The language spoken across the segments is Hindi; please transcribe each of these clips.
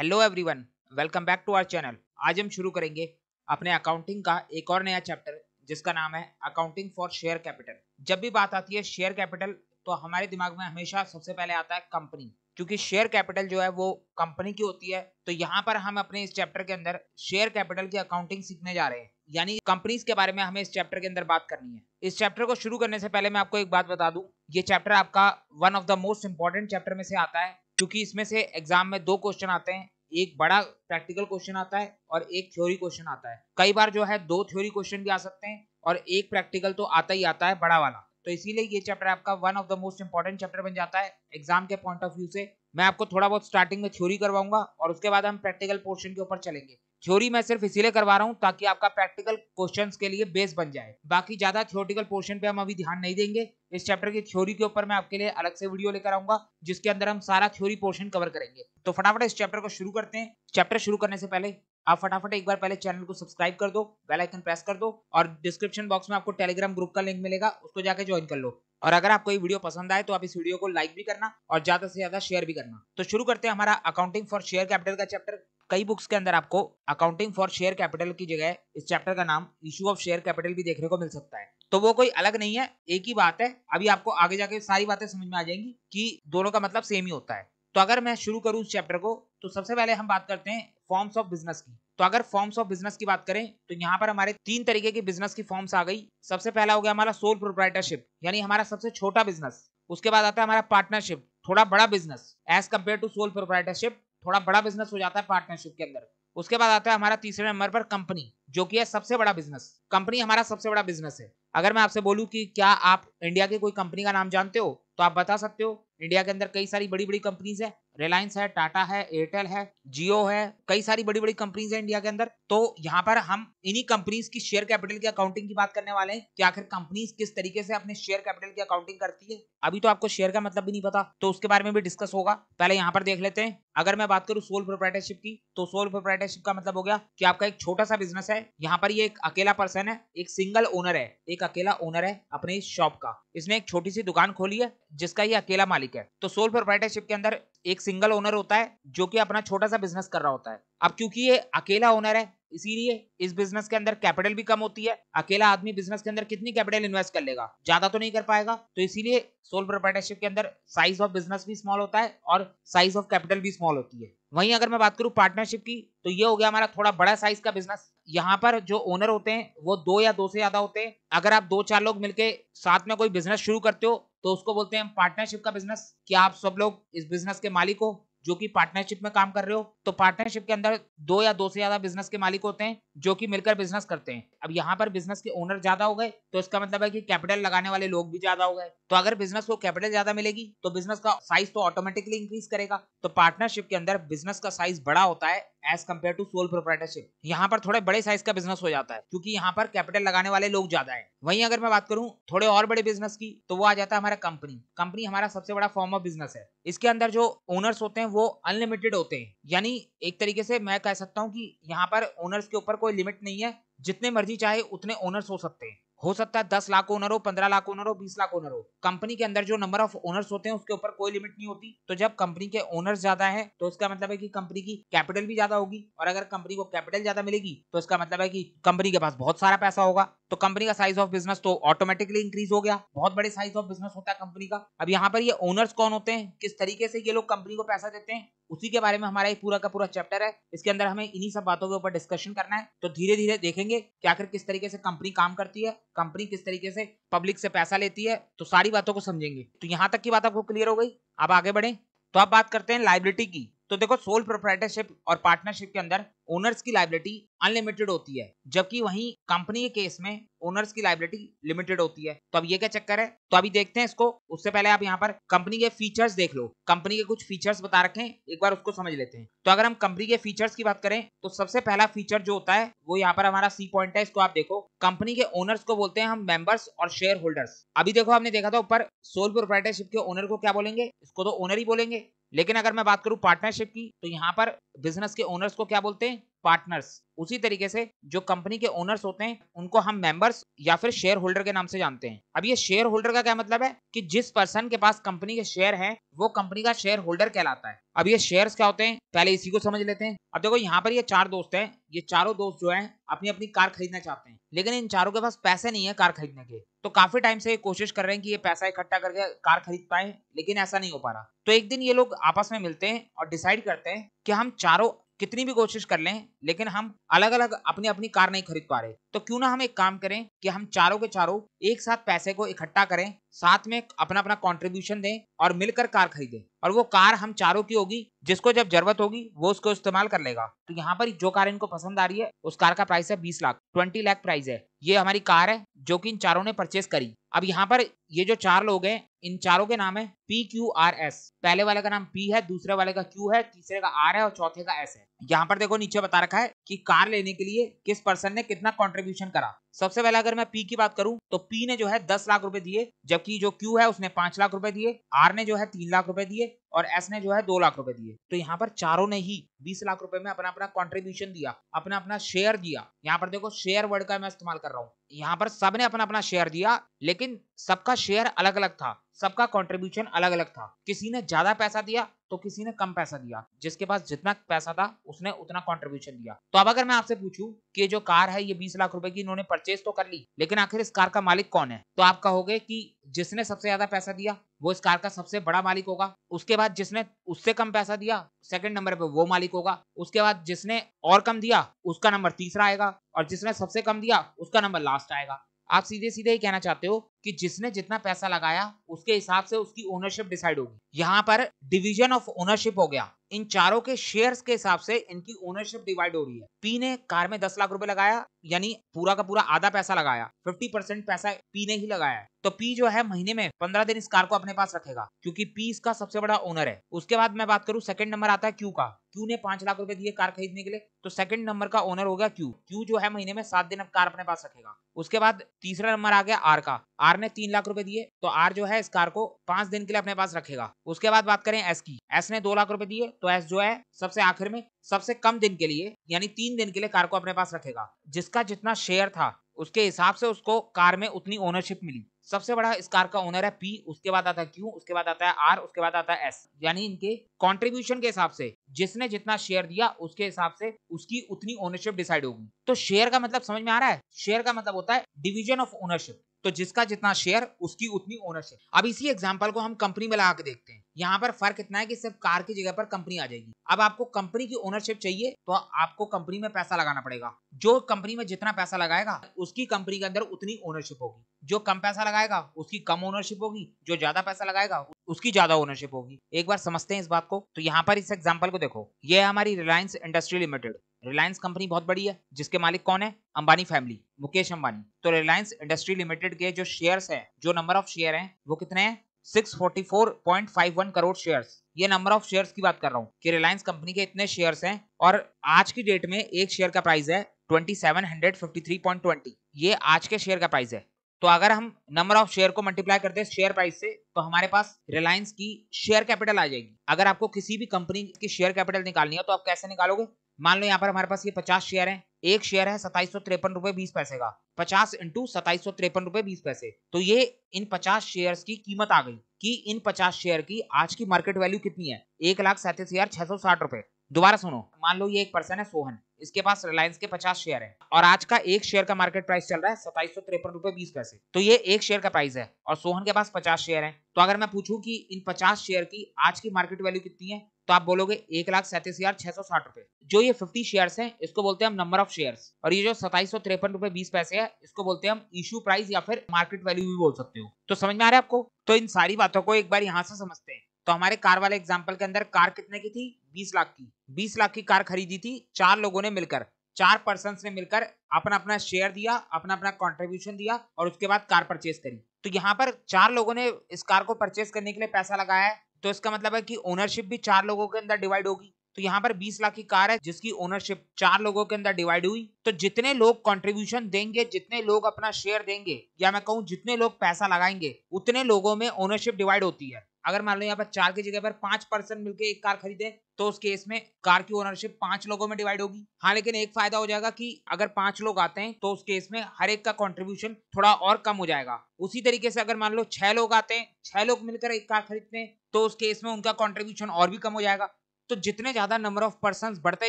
hello everyone welcome back to our channel आज हम शुरू करेंगे अपने अकाउंटिंग का एक और नया चैप्टर जिसका नाम है अकाउंटिंग फॉर शेयर कैपिटल जब भी बात आती है शेयर कैपिटल तो हमारे दिमाग में हमेशा सबसे पहले आता है कंपनी क्योंकि शेयर कैपिटल जो है वो कंपनी की होती है तो यहाँ पर हम अपने इस चैप्टर के अंदर शेयर कैपिटल की अकाउंटिंग सीखने जा रहे हैं यानी कंपनीज के बारे में हमें इस चैप्टर के अंदर बात करनी है इस चैप्टर को शुरू करने से पहले मैं आपको एक बात बता दूं ये चैप्टर आपका one of the most important chapter में से आता है क्योंकि इसमें से एग्जाम में दो क्वेश्चन आते हैं एक बड़ा प्रैक्टिकल क्वेश्चन आता है और एक थ्योरी क्वेश्चन आता है कई बार जो है दो थ्योरी क्वेश्चन भी आ सकते हैं और एक प्रैक्टिकल तो आता ही आता है बड़ा वाला तो इसीलिए ये चैप्टर आपका one of the most important chapter बन जाता है एग्जाम के पॉइंट ऑफ व्यू से मैं आपको थोड़ा बहुत स्टार्टिंग में थ्योरी करवाऊंगा और उसके बाद हम प्रैक्टिकल पोर्शन के ऊपर चलेंगे थ्योरी मैं सिर्फ इसीलिए करवा रहा हूँ ताकि आपका प्रैक्टिकल क्वेश्चंस के लिए बेस बन जाए बाकी ज्यादा थ्योरेटिकल पोर्शन पे हम अभी ध्यान नहीं देंगे इस चैप्टर की थ्योरी के ऊपर मैं आपके लिए अलग से वीडियो लेकर आऊंगा जिसके अंदर हम सारा थ्योरी पोर्शन कवर करेंगे तो फटाफट इस चैप्टर को शुरू करते हैं चैप्टर शुरू करने से पहले आप फटाफट एक बार पहले चैनल को सब्सक्राइब कर दो बेल आइकन प्रेस कर दो और डिस्क्रिप्शन बॉक्स में आपको टेलीग्राम ग्रुप का लिंक मिलेगा उसको जाके ज्वाइन कर लो और अगर आपको ये वीडियो पसंद आए तो आप इस वीडियो को लाइक भी करना और ज्यादा से ज्यादा शेयर भी करना तो शुरू करते हैं हमारा अकाउंटिंग फॉर शेयर कैपिटल का चैप्टर कई बुक्स के अंदर आपको अकाउंटिंग फॉर शेयर कैपिटल की जगह इस चैप्टर का नाम इशू ऑफ शेयर कैपिटल भी देखने को मिल सकता है तो वो कोई अलग नहीं है एक ही बात है अभी आपको आगे जाके सारी बातें समझ में आ जाएंगी कि दोनों का मतलब सेम ही होता है तो अगर मैं शुरू करूँ इस चैप्टर को तो सबसे पहले हम बात करते हैं फॉर्म्स ऑफ बिजनेस की तो अगर फॉर्म्स ऑफ बिजनेस की बात करें तो यहाँ पर हमारे तीन तरीके के बिजनेस की फॉर्म्स आ गई सबसे पहला हो गया हमारा सोल प्रोप्राइटरशिप यानी हमारा सबसे छोटा बिजनेस उसके बाद आता है हमारा पार्टनरशिप थोड़ा बड़ा business as compare to sole proprietorship थोड़ा बड़ा बिजनेस हो जाता है पार्टनरशिप के अंदर उसके बाद आता है हमारा तीसरे नंबर पर कंपनी जो कि है सबसे बड़ा बिजनेस कंपनी हमारा सबसे बड़ा बिजनेस है अगर मैं आपसे बोलूं कि क्या आप इंडिया की कोई कंपनी का नाम जानते हो तो आप बता सकते हो इंडिया के अंदर कई सारी बड़ी बड़ी कंपनीज है रिलायंस है टाटा है एयरटेल है जियो है कई सारी बड़ी बड़ी कंपनीज है इंडिया के अंदर तो यहाँ पर हम इन्हीं कंपनीज की शेयर कैपिटल की अकाउंटिंग की बात करने वाले हैं कि आखिर कंपनीज किस तरीके से अपने शेयर कैपिटल की अकाउंटिंग करती है अभी तो आपको शेयर का मतलब भी नहीं पता तो उसके बारे में भी डिस्कस होगा पहले यहाँ पर देख लेते हैं अगर मैं बात करूँ सोल प्रोप्राइटरशिप की तो सोल प्रोप्राइटरशिप का मतलब हो गया कि आपका एक छोटा सा बिजनेस है यहाँ पर ये एक अकेला पर्सन है एक सिंगल ओनर है एक अकेला ओनर है अपने शॉप का इसने एक छोटी सी दुकान खोली है जिसका ये अकेला मालिक है तो सोल प्रोप्राइटरशिप के अंदर एक सिंगल ओनर होता है जो कि अपना छोटा सा बिजनेस कर रहा होता है अब क्योंकि ये अकेला ओनर है इसीलिए इस बिजनेस के अंदर कैपिटल भी कम होती है अकेला आदमी बिजनेस के अंदर कितनी कैपिटल इन्वेस्ट कर लेगा ज्यादा तो नहीं कर पाएगा तो इसीलिए सोल प्रोपर्टरशिप के अंदर साइज ऑफ बिजनेस भी स्मॉल होता है और साइज ऑफ कैपिटल भी स्मॉल होती है वहीं अगर मैं बात करूं पार्टनरशिप की तो ये हो गया हमारा थोड़ा बड़ा साइज का बिजनेस यहाँ पर जो ओनर होते हैं वो दो या दो से ज्यादा होते हैं अगर आप दो चार लोग मिलके साथ में कोई बिजनेस शुरू करते हो तो उसको बोलते हैं पार्टनरशिप का बिजनेस क्या आप सब लोग इस बिजनेस के मालिक हो जो कि पार्टनरशिप में काम कर रहे हो तो पार्टनरशिप के अंदर दो या दो से ज्यादा बिजनेस के मालिक होते हैं जो कि मिलकर बिजनेस करते हैं अब यहाँ पर बिजनेस के ओनर ज्यादा हो गए तो इसका मतलब है कि कैपिटल लगाने वाले लोग भी ज्यादा हो गए तो अगर बिजनेस को कैपिटल ज्यादा मिलेगी तो बिजनेस का साइज तो ऑटोमेटिकली इंक्रीज करेगा तो पार्टनरशिप के अंदर बिजनेस का साइज बड़ा होता है as compare to sole proprietorship यहाँ पर थोड़े बड़े साइज का बिजनेस हो जाता है क्योंकि यहाँ पर कैपिटल लगाने वाले लोग ज्यादा है वहीं अगर मैं बात करूँ थोड़े और बड़े बिजनेस की तो वो आ जाता है हमारा कंपनी कंपनी हमारा सबसे बड़ा फॉर्म ऑफ बिजनेस है इसके अंदर जो ओनर्स होते हैं वो अनलिमिटेड होते हैं यानी एक तरीके से मैं कह सकता हूँ कि यहाँ पर ओनर्स के ऊपर कोई लिमिट नहीं है जितने मर्जी चाहे उतने ओनर्स हो सकते हैं हो सकता है दस लाख ओनर हो पंद्रह लाख ओनर हो बीस लाख ओनर हो कंपनी के अंदर जो नंबर ऑफ ओनर्स होते हैं उसके ऊपर कोई लिमिट नहीं होती तो जब कंपनी के ओनर्स ज्यादा है तो इसका मतलब है कि कंपनी की कैपिटल भी ज्यादा होगी और अगर कंपनी को कैपिटल ज्यादा मिलेगी तो इसका मतलब है कि कंपनी के पास बहुत सारा पैसा होगा तो कंपनी का साइज ऑफ बिजनेस तो ऑटोमेटिकली इंक्रीज हो गया बहुत बड़े साइज ऑफ बिजनेस होता है कंपनी का अब यहाँ पर ये ओनर्स कौन होते हैं किस तरीके से ये लोग कंपनी को पैसा देते हैं उसी के बारे में हमारा एक पूरा का पूरा चैप्टर है इसके अंदर हमें इन्हीं सब बातों के ऊपर डिस्कशन करना है तो धीरे धीरे देखेंगे कि आखिर किस तरीके से कंपनी काम करती है कंपनी किस तरीके से पब्लिक से पैसा लेती है तो सारी बातों को समझेंगे तो यहाँ तक की बात आपको क्लियर हो गई अब आगे बढ़े तो अब बात करते हैं लाइबिलिटी की तो देखो सोल प्रोप्राइटरशिप और पार्टनरशिप के अंदर ओनर्स की लाइबिलिटी अनलिमिटेड होती है जबकि वहीं कंपनी के केस में ओनर्स की लाइबिलिटी लिमिटेड होती है तो अब ये क्या चक्कर है तो अभी देखते हैं इसको उससे पहले आप यहाँ पर कंपनी के फीचर्स देख लो कंपनी के कुछ फीचर्स बता रखे एक बार उसको समझ लेते हैं तो अगर हम कंपनी के फीचर्स की बात करें तो सबसे पहला फीचर जो होता है वो यहाँ पर हमारा सी पॉइंट है इसको आप देखो कंपनी के ओनर्स को बोलते हैं हम मेंबर्स और शेयर होल्डर्स अभी देखो हमने देखा था ऊपर सोल प्रोप्राइटरशिप के ओनर को क्या बोलेंगे इसको तो ओनर ही बोलेंगे लेकिन अगर मैं बात करूं पार्टनरशिप की तो यहाँ पर बिजनेस के ओनर्स को क्या बोलते हैं पार्टनर्स उसी तरीके से जो कंपनी के ओनर्स होते हैं उनको हम मेंबर्स या फिर शेयर होल्डर के नाम से जानते हैं अब ये शेयर होल्डर का क्या मतलब है कि जिस पर्सन के पास कंपनी के शेयर हैं वो कंपनी का शेयर होल्डर कहलाता है अब ये शेयर्स क्या होते हैं पहले इसी को समझ लेते हैं अब देखो यहाँ पर ये चार दोस्त हैं ये चारों दोस्त जो है अपनी अपनी कार खरीदना चाहते हैं लेकिन इन चारों के पास पैसे नहीं है कार खरीदने के तो काफी टाइम से ये कोशिश कर रहे हैं कि ये पैसा इकट्ठा करके कार खरीद पाए लेकिन ऐसा नहीं हो पा रहा तो एक दिन ये लोग आपस में मिलते हैं और डिसाइड करते हैं कि हम चारों कितनी भी कोशिश कर लें लेकिन हम अलग अलग अपनी अपनी कार नहीं खरीद पा रहे तो क्यों ना हम एक काम करें कि हम चारों के चारों एक साथ पैसे को इकट्ठा करें साथ में अपना अपना कंट्रीब्यूशन दें और मिलकर कार खरीदें और वो कार हम चारों की होगी जिसको जब जरूरत होगी वो उसको इस्तेमाल कर लेगा तो यहाँ पर जो कार इनको पसंद आ रही है उस कार का प्राइस है बीस लाख ट्वेंटी लाख प्राइस है ये हमारी कार है जो कि इन चारों ने परचेस करी अब यहाँ पर ये जो चार लोग हैं इन चारों के नाम है पी क्यू आर एस पहले वाले का नाम पी है दूसरे वाले का क्यू है तीसरे का आर है और चौथे का एस है यहाँ पर देखो नीचे बता रखा है कि कार लेने के लिए किस पर्सन ने कितना कंट्रीब्यूशन करा सबसे पहले अगर मैं पी की बात करूं तो पी ने जो है दस लाख रुपए दिए जबकि जो क्यू है उसने पांच लाख रुपए दिए आर ने जो है तीन लाख रुपए दिए और एस ने जो है दो लाख रुपए दिए तो यहाँ पर चारों ने ही बीस लाख रुपए में अपना अपना कॉन्ट्रीब्यूशन दिया अपना अपना शेयर दिया यहाँ पर देखो शेयर वर्ड का मैं इस्तेमाल कर रहा हूँ यहाँ पर सबने अपना अपना शेयर दिया लेकिन सबका शेयर अलग अलग था सबका कंट्रीब्यूशन अलग अलग था किसी ने ज्यादा पैसा दिया तो किसी ने कम पैसा दिया जिसके पास जितना पैसा था उसने उतना कंट्रीब्यूशन दिया तो अब अगर मैं आपसे पूछूं कि जो कार है ये बीस लाख रुपए की इन्होंने परचेज तो कर ली लेकिन आखिर इस कार का मालिक कौन है तो आप कहोगे की जिसने सबसे ज्यादा पैसा दिया वो इस कार का सबसे बड़ा मालिक होगा उसके बाद जिसने उससे कम पैसा दिया सेकंड नंबर पे वो मालिक होगा उसके बाद जिसने और कम दिया उसका नंबर तीसरा आएगा और जिसने सबसे कम दिया उसका नंबर लास्ट आएगा आप सीधे सीधे ही कहना चाहते हो कि जिसने जितना पैसा लगाया उसके हिसाब से उसकी ओनरशिप डिसाइड होगी यहाँ पर डिवीजन ऑफ ओनरशिप हो गया इन चारों के शेयर्स के हिसाब से इनकी ओनरशिप डिवाइड हो रही है पी ने कार में दस लाख रुपए लगाया यानी पूरा का पूरा आधा पैसा लगाया फिफ्टी परसेंट पैसा पी ने ही लगाया तो पी जो है महीने में पंद्रह दिन इस कार को अपने पास रखेगा क्योंकि पी इसका सबसे बड़ा ओनर है उसके बाद मैं बात करूं सेकंड नंबर आता है क्यू का क्यू ने पांच लाख रुपए दिए कार खरीदने के लिए तो सेकंड नंबर का ओनर हो गया क्यू क्यू जो है महीने में सात दिन कार अपने पास रखेगा उसके बाद तीसरा नंबर आ गया आर का आर ने तीन लाख रुपए दिए तो आर जो है इस कार को पांच दिन के लिए अपने पास रखेगा उसके बाद बात करें एस की एस ने दो लाख रुपए दिए तो एस जो है सबसे आखिर में सबसे कम दिन के लिए यानी तीन दिन के लिए कार को अपने पास रखेगा जिसका जितना शेयर था उसके हिसाब से उसको कार में उतनी ओनरशिप मिली सबसे बड़ा इस कार का ओनर है पी उसके बाद आता है क्यू उसके बाद आता है आर उसके बाद आता है एस यानी इनके कंट्रीब्यूशन के हिसाब से जिसने जितना शेयर दिया उसके हिसाब से उसकी उतनी ओनरशिप डिसाइड होगी तो शेयर का मतलब समझ में आ रहा है शेयर का मतलब होता है डिवीजन ऑफ ओनरशिप तो जिसका जितना शेयर उसकी उतनी ओनरशिप अब इसी एग्जाम्पल को हम कंपनी में लगा के देखते हैं यहाँ पर फर्क इतना है कि सिर्फ कार की जगह पर कंपनी आ जाएगी अब आपको कंपनी की ओनरशिप चाहिए तो आपको कंपनी में पैसा लगाना पड़ेगा जो कंपनी में जितना पैसा लगाएगा उसकी कंपनी के अंदर उतनी ओनरशिप होगी जो कम पैसा लगाएगा उसकी कम ओनरशिप होगी जो ज्यादा पैसा लगाएगा उसकी ज्यादा ओनरशिप होगी एक बार समझते हैं इस बात को तो यहाँ पर इस एग्जाम्पल को देखो ये हमारी Reliance Industry Limited Reliance company बहुत बड़ी है जिसके मालिक कौन है अंबानी फैमिली मुकेश अंबानी तो रिलायंस इंडस्ट्री लिमिटेड के जो शेयर्स हैं जो नंबर ऑफ शेयर हैं वो कितने हैं 644.51 करोड़ शेयर्स ये नंबर ऑफ शेयर्स की बात कर रहा हूँ कि रिलायंस कंपनी के इतने शेयर्स हैं और आज की डेट में एक शेयर का प्राइस है 2753.20 ये आज के शेयर का प्राइस है तो अगर हम नंबर ऑफ शेयर को मल्टीप्लाई करते हैं शेयर प्राइस से तो हमारे पास रिलायंस की शेयर कैपिटल आ जाएगी अगर आपको किसी भी कंपनी की शेयर कैपिटल निकालनी है तो आप कैसे निकालोगे मान लो यहाँ पर हमारे पास ये पचास शेयर है एक शेयर है सताइस सौ रुपए बीस पैसे का पचास इंटू सताइस सौ रुपए बीस पैसे तो ये इन पचास शेयर की कीमत आ गई कि इन पचास शेयर की आज की मार्केट वैल्यू कितनी है एक लाख सैंतीस हजार छह सौ साठ रुपए दोबारा सुनो मान लो ये एक पर्सन है सोहन इसके पास रिलायंस के पचास शेयर है और आज का एक शेयर का मार्केट प्राइस चल रहा है सताइस सौ तिरपन रुपए बीस पैसे तो ये एक शेयर का प्राइस है और सोहन के पास पचास शेयर है तो अगर मैं पूछूं कि इन पचास शेयर की आज की मार्केट वैल्यू कितनी है तो आप बोलोगे एक लाख सैंतीस हजार छह सौ साठ रुपए जो ये फिफ्टी शेयर है इसको बोलते हैं हम नंबर ऑफ शेयर और ये जो सताइस सौ तिरपन रुपए बीस पैसे है इसको बोलते हैं हम इशू प्राइस या फिर मार्केट वैल्यू भी बोल सकते हो तो समझ में आ रहा है आपको तो इन सारी बातों को एक बार यहाँ से समझते हैं तो हमारे कार वाले एग्जाम्पल के अंदर कार कितने की थी बीस लाख की बीस लाख की कार खरीदी थी चार लोगों ने मिलकर चार पर्सन ने मिलकर अपना अपना शेयर दिया अपना अपना कॉन्ट्रीब्यूशन दिया और उसके बाद कार परचेज करी तो यहाँ पर चार लोगों ने इस कार को परचेज करने के लिए पैसा लगाया तो इसका मतलब है कि ओनरशिप भी चार लोगों के अंदर डिवाइड होगी तो यहाँ पर 20 लाख की कार है जिसकी ओनरशिप चार लोगों के अंदर डिवाइड हुई तो जितने लोग कंट्रीब्यूशन देंगे जितने लोग अपना शेयर देंगे या मैं कहूँ जितने लोग पैसा लगाएंगे उतने लोगों में ओनरशिप डिवाइड होती है अगर मान लो यहाँ पर चार की जगह पर पांच पर्सन मिलकर एक कार खरीदे तो उस केस में कार की ओनरशिप पांच लोगों में डिवाइड होगी हाँ लेकिन एक फायदा हो जाएगा कि अगर पांच लोग आते हैं तो उस केस में हर एक का कंट्रीब्यूशन थोड़ा और कम हो जाएगा उसी तरीके से अगर मान लो छह लोग आते हैं छह लोग मिलकर एक कार खरीदते हैं तो उस केस में उनका कॉन्ट्रीब्यूशन और भी कम हो जाएगा तो जितने ज्यादा नंबर ऑफ पर्सन बढ़ते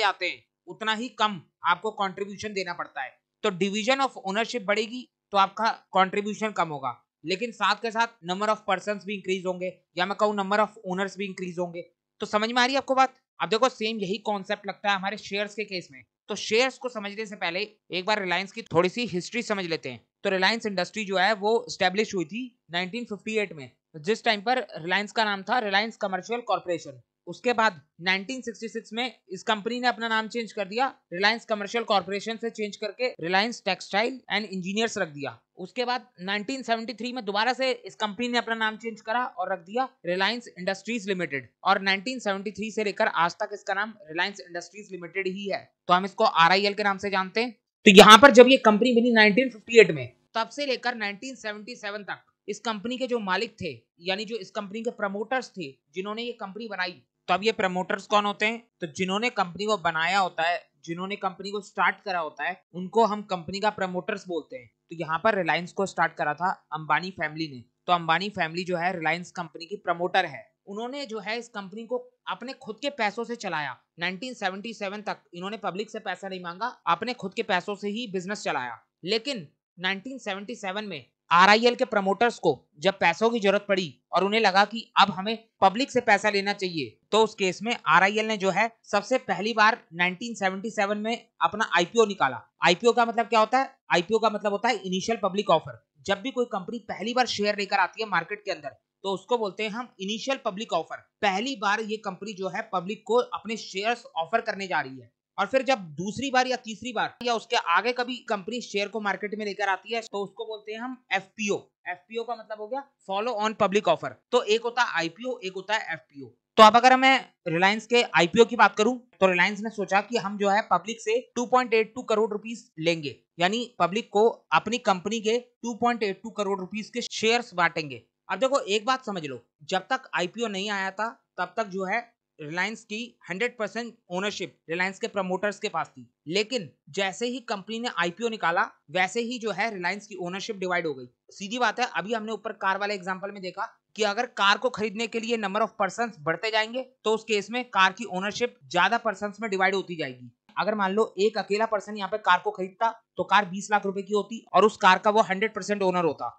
जाते हैं उतना ही कम आपको कॉन्ट्रीब्यूशन देना पड़ता है तो डिविजन ऑफ ओनरशिप बढ़ेगी तो आपका कॉन्ट्रीब्यूशन कम होगा लेकिन साथ के साथ नंबर ऑफ पर्सन भी इंक्रीज होंगे या मैं कहूँ नंबर ऑफ ओनर्स भी इंक्रीज होंगे तो समझ में आ रही है आपको बात अब देखो सेम यही कॉन्सेप्ट लगता है हमारे शेयर्स के केस में तो शेयर्स को समझने से पहले एक बार रिलायंस की थोड़ी सी हिस्ट्री समझ लेते हैं तो रिलायंस इंडस्ट्री जो है वो स्टेब्लिश हुई थी 1958 में जिस टाइम पर रिलायंस का नाम था रिलायंस कमर्शियल कॉर्पोरेशन उसके बाद 1966 में इस कंपनी ने अपना नाम चेंज कर दिया रिलायंस कमर्शियल कॉर्पोरेशन से चेंज करके रिलायंस टेक्सटाइल एंड इंजीनियर्स रख दिया उसके बाद 1973 में दोबारा से इस कंपनी ने अपना नाम चेंज करा और रख दिया रिलायंस इंडस्ट्रीज लिमिटेड और 1973 से लेकर आज तक इसका नाम रिलायंस इंडस्ट्रीज लिमिटेड ही है तो हम इसको आर के नाम से जानते हैं तो यहाँ पर जब ये कंपनी बनी नाइनटीन में तब से लेकर नाइनटीन तक इस कंपनी के जो मालिक थे यानी जो इस कंपनी के प्रमोटर्स थे जिन्होंने ये कंपनी बनाई तो अब ये प्रमोटर्स कौन होते हैं तो जिन्होंने कंपनी को बनाया होता है जिन्होंने कंपनी को स्टार्ट करा होता है उनको हम कंपनी का प्रमोटर्स बोलते हैं तो यहाँ पर रिलायंस को स्टार्ट करा था अंबानी फैमिली ने तो अंबानी फैमिली जो है रिलायंस कंपनी की प्रमोटर है उन्होंने जो है इस कंपनी को अपने खुद के पैसों से चलाया 1977 तक इन्होंने पब्लिक से पैसा नहीं मांगा अपने खुद के पैसों से ही बिजनेस चलाया लेकिन 1977 में आरआईएल के प्रमोटर्स को जब पैसों की जरूरत पड़ी और उन्हें लगा कि अब हमें पब्लिक से पैसा लेना चाहिए तो उस केस में आरआईएल ने जो है सबसे पहली बार 1977 में अपना आईपीओ निकाला आईपीओ का मतलब क्या होता है आईपीओ का मतलब होता है इनिशियल पब्लिक ऑफर जब भी कोई कंपनी पहली बार शेयर लेकर आती है मार्केट के अंदर तो उसको बोलते हैं हम इनिशियल पब्लिक ऑफर पहली बार ये कंपनी जो है पब्लिक को अपने शेयर्स ऑफर करने जा रही है और फिर जब दूसरी बार या तीसरी बार या उसके आगे कभी कंपनी शेयर को मार्केट में लेकर आती है तो उसको बोलते हैं हम F F P O P O का मतलब हो गया फॉलो ऑन पब्लिक ऑफर तो एक होता है आईपीओ एक होता है एफ पी ओ तो अब अगर मैं रिलायंस के आईपीओ की बात करूं तो रिलायंस ने सोचा कि हम जो है पब्लिक से 2.82 करोड़ रुपीस लेंगे यानी पब्लिक को अपनी कंपनी के 2.82 करोड़ रुपीस के शेयर्स बांटेंगे अब देखो एक बात समझ लो जब तक आईपीओ नहीं आया था तब तक जो है रिलायंस की 100 परसेंट ओनरशिप रिलायंस के प्रमोटर्स के पास थी लेकिन जैसे ही कंपनी ने आईपीओ निकाला वैसे ही जो है रिलायंस की ओनरशिप डिवाइड हो गई सीधी बात है अभी हमने ऊपर कार वाले एग्जाम्पल में देखा कि अगर कार को खरीदने के लिए नंबर ऑफ पर्सन बढ़ते जाएंगे तो उस केस में कार की ओनरशिप ज्यादा पर्सन में डिवाइड होती जाएगी अगर मान लो एक अकेला पर्सन यहाँ पे कार को खरीदता तो कार बीस लाख रुपए की होती और उस कार का वो हंड्रेड परसेंट ओनर होता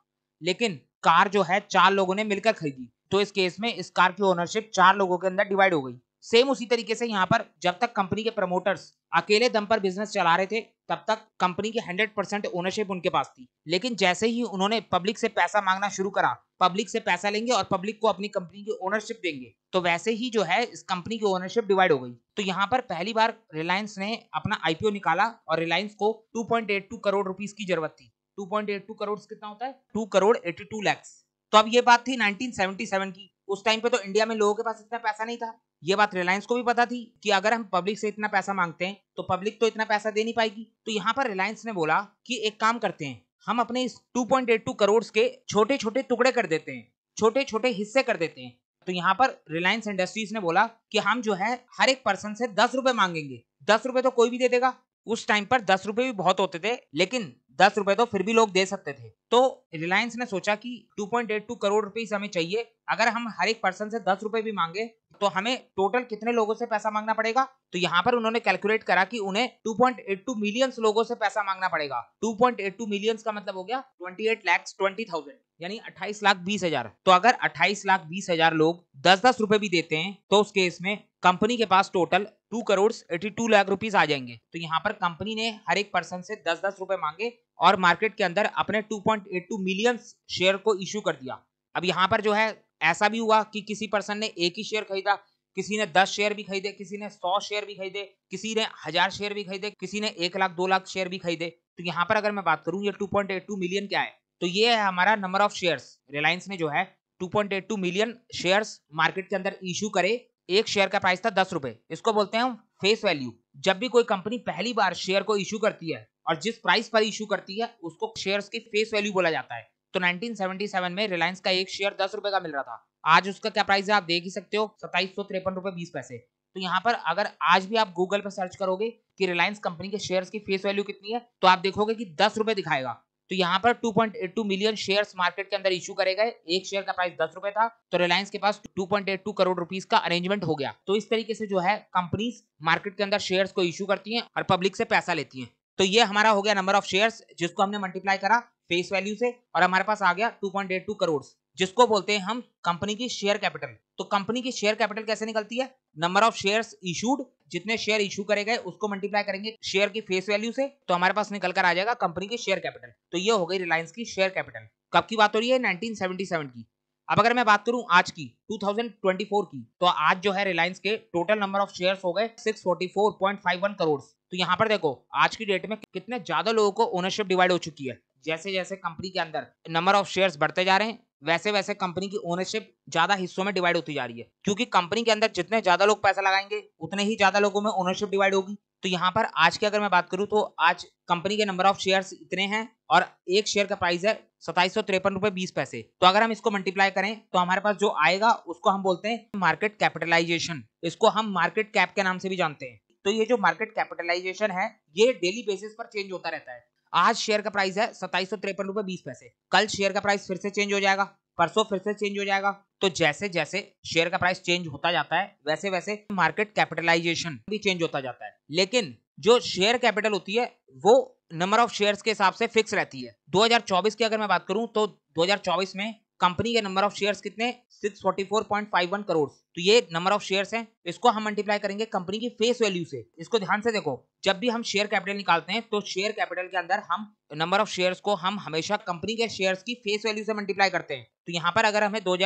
लेकिन कार जो है चार लोगों ने मिलकर खरीदी तो इस केस में इस कार की ओनरशिप चार लोगों के अंदर डिवाइड हो गई सेम उसी तरीके से यहाँ पर जब तक कंपनी के प्रमोटर्स अकेले दम पर बिजनेस चला रहे थे तब तक कंपनी की 100 परसेंट ओनरशिप उनके पास थी लेकिन जैसे ही उन्होंने पब्लिक से पैसा मांगना शुरू करा पब्लिक से पैसा लेंगे और पब्लिक को अपनी कंपनी की ओनरशिप देंगे तो वैसे ही जो है इस कंपनी की ओनरशिप डिवाइड हो गई तो यहाँ पर पहली बार रिलायंस ने अपना आईपीओ निकाला और रिलायंस को टू करोड़ रुपीज की जरूरत थी टू करोड़ कितना होता है टू करोड़ टू लैक्स तो अब ये बात थी 1977 की उस टाइम पे तो इंडिया में लोगों के पास इतना पैसा नहीं था ये बात रिलायंस को भी पता थी कि अगर हम पब्लिक से इतना पैसा मांगते हैं तो पब्लिक तो इतना पैसा दे नहीं पाएगी तो यहाँ पर रिलायंस ने बोला कि एक काम करते हैं हम अपने इस 2.82 करोड़ के छोटे छोटे टुकड़े कर देते हैं छोटे छोटे हिस्से कर देते हैं तो यहाँ पर रिलायंस इंडस्ट्रीज ने बोला कि हम जो है हर एक पर्सन से दस रुपए मांगेंगे दस रुपए तो कोई भी दे देगा उस टाइम पर दस रुपए भी बहुत होते थे लेकिन दस रुपए तो फिर भी लोग दे सकते थे तो रिलायंस ने सोचा कि 2.82 करोड़ रुपए हमें चाहिए अगर हम हर एक पर्सन से दस रुपए भी मांगे तो हमें टोटल कितने लोगों से पैसा मांगना पड़ेगा तो यहाँ पर उन्होंने कैलकुलेट करा कि उन्हें 2.82 मिलियंस लोगों से पैसा मांगना पड़ेगा 2.82 मिलियंस का मतलब हो गया 28 लाख 20,000 यानी 28 लाख बीस हजार तो अगर 28 लाख बीस हजार लोग दस दस रुपए भी देते हैं तो उस केस में कंपनी के पास total two crore eighty two lakh rupees आ जाएंगे तो यहाँ पर कंपनी ने हर एक पर्सन से दस दस रुपए मांगे और मार्केट के अंदर अपने two point eight two million share को इशू कर दिया अब यहाँ पर जो है ऐसा भी हुआ कि किसी पर्सन ने एक ही शेयर खरीदा किसी ने दस शेयर भी खरीदे किसी ने सौ शेयर भी खरीदे किसी ने हजार शेयर भी खरीदे किसी ने एक लाख दो लाख शेयर भी खरीदे तो यहाँ पर अगर मैं बात करूँ ये two point eight two million क्या है तो ये है हमारा नंबर ऑफ शेयर्स रिलायंस ने जो है two point eight two million shares market के अंदर इशू करे एक शेयर का प्राइस था दस रुपए इसको बोलते हैं फेस वैल्यू जब भी कोई कंपनी पहली बार शेयर को इशू करती है और जिस प्राइस पर इशू करती है उसको शेयर्स की फेस वैल्यू बोला जाता है तो 1977 में रिलायंस का एक शेयर दस रुपए का मिल रहा था आज उसका क्या प्राइस है आप देख ही सकते हो सताइस सौ तिरपन रुपए बीस पैसे तो यहाँ पर अगर आज भी आप गूगल पर सर्च करोगे कि रिलायंस कंपनी के शेयर्स की फेस वैल्यू कितनी है तो आप देखोगे कि दस रुपए दिखाएगा तो यहाँ पर 2.82 मिलियन शेयर्स मार्केट के अंदर इशू करे गए एक शेयर का प्राइस दस रुपए था तो रिलायंस के पास 2.82 करोड़ रुपीस का अरेंजमेंट हो गया तो इस तरीके से जो है कंपनीज मार्केट के अंदर शेयर्स को इशू करती हैं और पब्लिक से पैसा लेती हैं तो ये हमारा हो गया नंबर ऑफ शेयर्स जिसको हमने मल्टीप्लाई करा फेस वैल्यू से और हमारे पास आ गया टू करोड़ जिसको बोलते हैं हम कंपनी की शेयर कैपिटल तो कंपनी की शेयर कैपिटल कैसे निकलती है नंबर ऑफ शेयर्स इशूड जितने शेयर इशू करे गए उसको मल्टीप्लाई करेंगे शेयर की फेस वैल्यू से तो हमारे पास निकल कर आ जाएगा कंपनी की शेयर कैपिटल तो ये हो गई रिलायंस की शेयर कैपिटल कब की बात हो रही है 1977 की अब अगर मैं बात करूं आज की 2024 की तो आज जो है रिलायंस के टोटल नंबर ऑफ शेयर्स हो गए 644.51 करोड़ तो यहाँ पर देखो आज की डेट में कितने ज्यादा लोगों को ओनरशिप डिवाइड हो चुकी है जैसे जैसे कंपनी के अंदर नंबर ऑफ शेयर्स बढ़ते जा रहे हैं वैसे वैसे कंपनी की ओनरशिप ज्यादा हिस्सों में डिवाइड होती जा रही है क्योंकि कंपनी के अंदर जितने ज्यादा लोग पैसा लगाएंगे उतने ही ज्यादा लोगों में ओनरशिप डिवाइड होगी तो यहाँ पर आज की अगर मैं बात करूँ तो आज कंपनी के नंबर ऑफ शेयर्स इतने हैं और एक शेयर का प्राइस है सताईस सौ तिरपन रुपए बीस पैसे तो अगर हम इसको मल्टीप्लाई करें तो हमारे पास जो आएगा उसको हम बोलते हैं मार्केट कैपिटलाइजेशन इसको हम मार्केट कैप के नाम से भी जानते हैं तो ये जो मार्केट कैपिटलाइजेशन है ये डेली बेसिस पर चेंज होता रहता है आज शेयर का प्राइस है सताइस सौ तिरपन रुपए बीस पैसे कल शेयर का प्राइस फिर से चेंज हो जाएगा परसों फिर से चेंज हो जाएगा तो जैसे जैसे शेयर का प्राइस चेंज होता जाता है वैसे वैसे मार्केट कैपिटलाइजेशन भी चेंज होता जाता है लेकिन जो शेयर कैपिटल होती है वो नंबर ऑफ शेयर्स के हिसाब से फिक्स रहती है 2024 की अगर मैं बात करूं तो 2024 में कंपनी के नंबर ऑफ शेयर्स कितने 644.51 करोड़ तो ये नंबर ऑफ शेयर्स हैं इसको हम मल्टीप्लाई करेंगे कंपनी की फेस वैल्यू से इसको ध्यान से देखो जब भी हम शेयर कैपिटल निकालते हैं तो शेयर कैपिटल के अंदर हम नंबर ऑफ शेयर्स को हम हमेशा कंपनी के शेयर्स की फेस वैल्यू से मल्टीप्लाई करते हैं तो यहाँ पर अगर हमें दो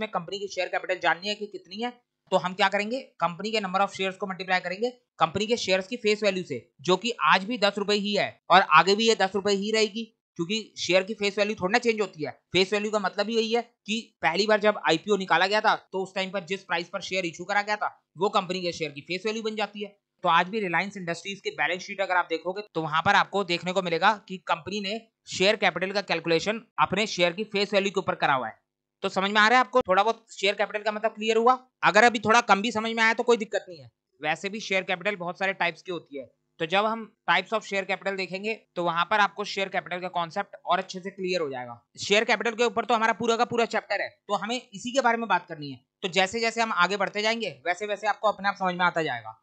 में कंपनी की शेयर कैपिटल जाननी है कि कितनी है तो हम क्या करेंगे कंपनी के नंबर ऑफ शेयर्स को मल्टीप्लाई करेंगे कंपनी के शेयर्स की फेस वैल्यू से जो कि आज भी दस रुपए ही है और आगे भी ये दस रुपए ही रहेगी क्योंकि शेयर की फेस वैल्यू थोड़ी ना चेंज होती है फेस वैल्यू का मतलब ही यही है कि पहली बार जब आईपीओ निकाला गया था तो उस टाइम पर जिस प्राइस पर शेयर इशू करा गया था वो कंपनी के शेयर की फेस वैल्यू बन जाती है तो आज भी रिलायंस इंडस्ट्रीज के बैलेंस शीट अगर आप देखोगे तो वहां पर आपको देखने को मिलेगा कि कंपनी ने शेयर कैपिटल का कैलकुलेशन अपने शेयर की फेस वैल्यू के ऊपर करा हुआ है तो समझ में आ रहा है आपको थोड़ा बहुत शेयर कैपिटल का मतलब क्लियर हुआ अगर अभी थोड़ा कम भी समझ में आया तो कोई दिक्कत नहीं है वैसे भी शेयर कैपिटल बहुत सारे टाइप्स की होती है तो जब हम टाइप्स ऑफ शेयर कैपिटल देखेंगे तो वहां पर आपको शेयर कैपिटल का कॉन्सेप्ट और अच्छे से क्लियर हो जाएगा शेयर कैपिटल के ऊपर तो हमारा पूरा का पूरा चैप्टर है तो हमें इसी के बारे में बात करनी है तो जैसे जैसे हम आगे बढ़ते जाएंगे वैसे वैसे आपको अपने आप समझ में आता जाएगा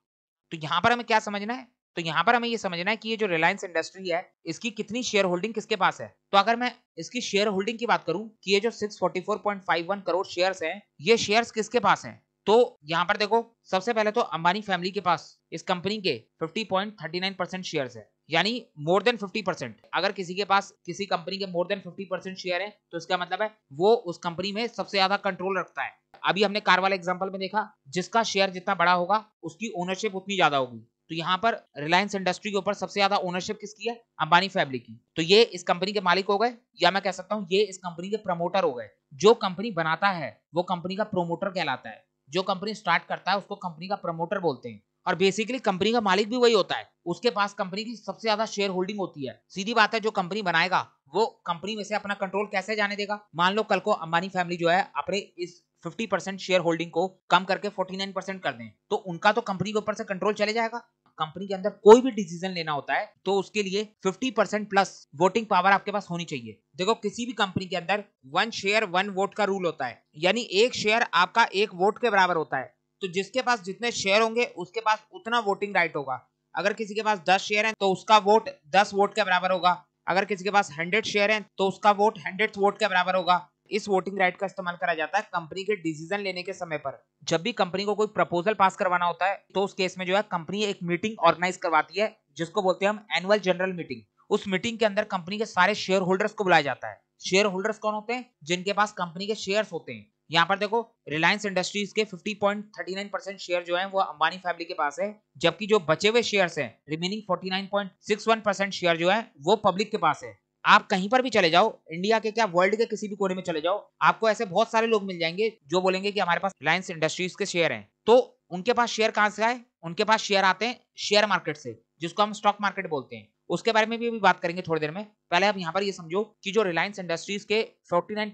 तो यहाँ पर हमें क्या समझना है तो यहाँ पर हमें ये समझना है कि ये जो रिलायंस इंडस्ट्री है इसकी कितनी शेयर होल्डिंग किसके पास है तो अगर मैं इसकी शेयर होल्डिंग की बात करूं कि ये जो 644.51 करोड़ शेयर्स हैं ये शेयर्स किसके पास हैं तो यहाँ पर देखो सबसे पहले तो अंबानी फैमिली के पास इस कंपनी के 50.39 परसेंट शेयर है यानी मोर देन 50 परसेंट अगर किसी के पास किसी कंपनी के मोर देन 50 परसेंट शेयर है तो इसका मतलब है वो उस कंपनी में सबसे ज्यादा कंट्रोल रखता है अभी हमने कार वाले एग्जाम्पल में देखा जिसका शेयर जितना बड़ा होगा उसकी ओनरशिप उतनी ज्यादा होगी तो यहाँ पर रिलायंस इंडस्ट्री के ऊपर सबसे ज्यादा ओनरशिप किसकी है अंबानी फैमिली की तो ये इस कंपनी के मालिक हो गए या मैं कह सकता हूँ ये इस कंपनी के प्रमोटर हो गए जो कंपनी बनाता है वो कंपनी का प्रोमोटर कहलाता है जो कंपनी स्टार्ट करता है उसको कंपनी का प्रमोटर बोलते हैं और बेसिकली कंपनी का मालिक भी वही होता है उसके पास कंपनी की सबसे ज्यादा शेयर होल्डिंग होती है सीधी बात है जो कंपनी बनाएगा वो कंपनी में से अपना कंट्रोल कैसे जाने देगा मान लो कल को अंबानी फैमिली जो है अपने इस 50 परसेंट शेयर होल्डिंग को कम करके 49 परसेंट कर दें तो उनका तो कंपनी के ऊपर से कंट्रोल चले जाएगा कंपनी के अंदर कोई भी डिसीजन लेना होता है तो उसके लिए 50 परसेंट प्लस वोटिंग पावर आपके पास होनी चाहिए देखो किसी भी कंपनी के अंदर वन शेयर वन वोट का रूल होता है यानी एक शेयर आपका एक वोट के बराबर होता है तो जिसके पास जितने शेयर होंगे उसके पास उतना वोटिंग राइट होगा अगर किसी के पास दस शेयर है तो उसका वोट दस वोट के बराबर होगा अगर किसी के पास हंड्रेड शेयर है तो उसका वोट हंड्रेड वोट के बराबर होगा इस वोटिंग राइट का इस्तेमाल करा जाता है कंपनी के डिसीजन लेने के समय पर जब भी कंपनी को कोई प्रपोजल पास करवाना होता है तो उस केस में जो है कंपनी एक मीटिंग ऑर्गेनाइज करवाती है जिसको बोलते हैं हम एनुअल जनरल मीटिंग उस मीटिंग के अंदर कंपनी के सारे शेयर होल्डर्स को बुलाया जाता है शेयर होल्डर्स कौन होते हैं जिनके पास कंपनी के शेयर होते हैं यहाँ पर देखो रिलायंस इंडस्ट्रीज के 50.39 परसेंट शेयर जो है वो अंबानी फैमिली के पास है जबकि जो बचे हुए शेयर्स हैं रिमेनिंग 49.61 परसेंट शेयर जो है वो पब्लिक के पास है आप कहीं पर भी चले जाओ इंडिया के क्या वर्ल्ड के किसी भी कोने में चले जाओ आपको ऐसे बहुत सारे लोग मिल जाएंगे जो बोलेंगे कि हमारे पास रिलायंस इंडस्ट्रीज के शेयर हैं तो उनके पास शेयर कहाँ से आए उनके पास शेयर आते हैं शेयर मार्केट से जिसको हम स्टॉक मार्केट बोलते हैं उसके बारे में भी अभी बात करेंगे थोड़ी देर में पहले आप यहाँ पर ये समझो कि जो रिलायंस इंडस्ट्रीज के फोर्टी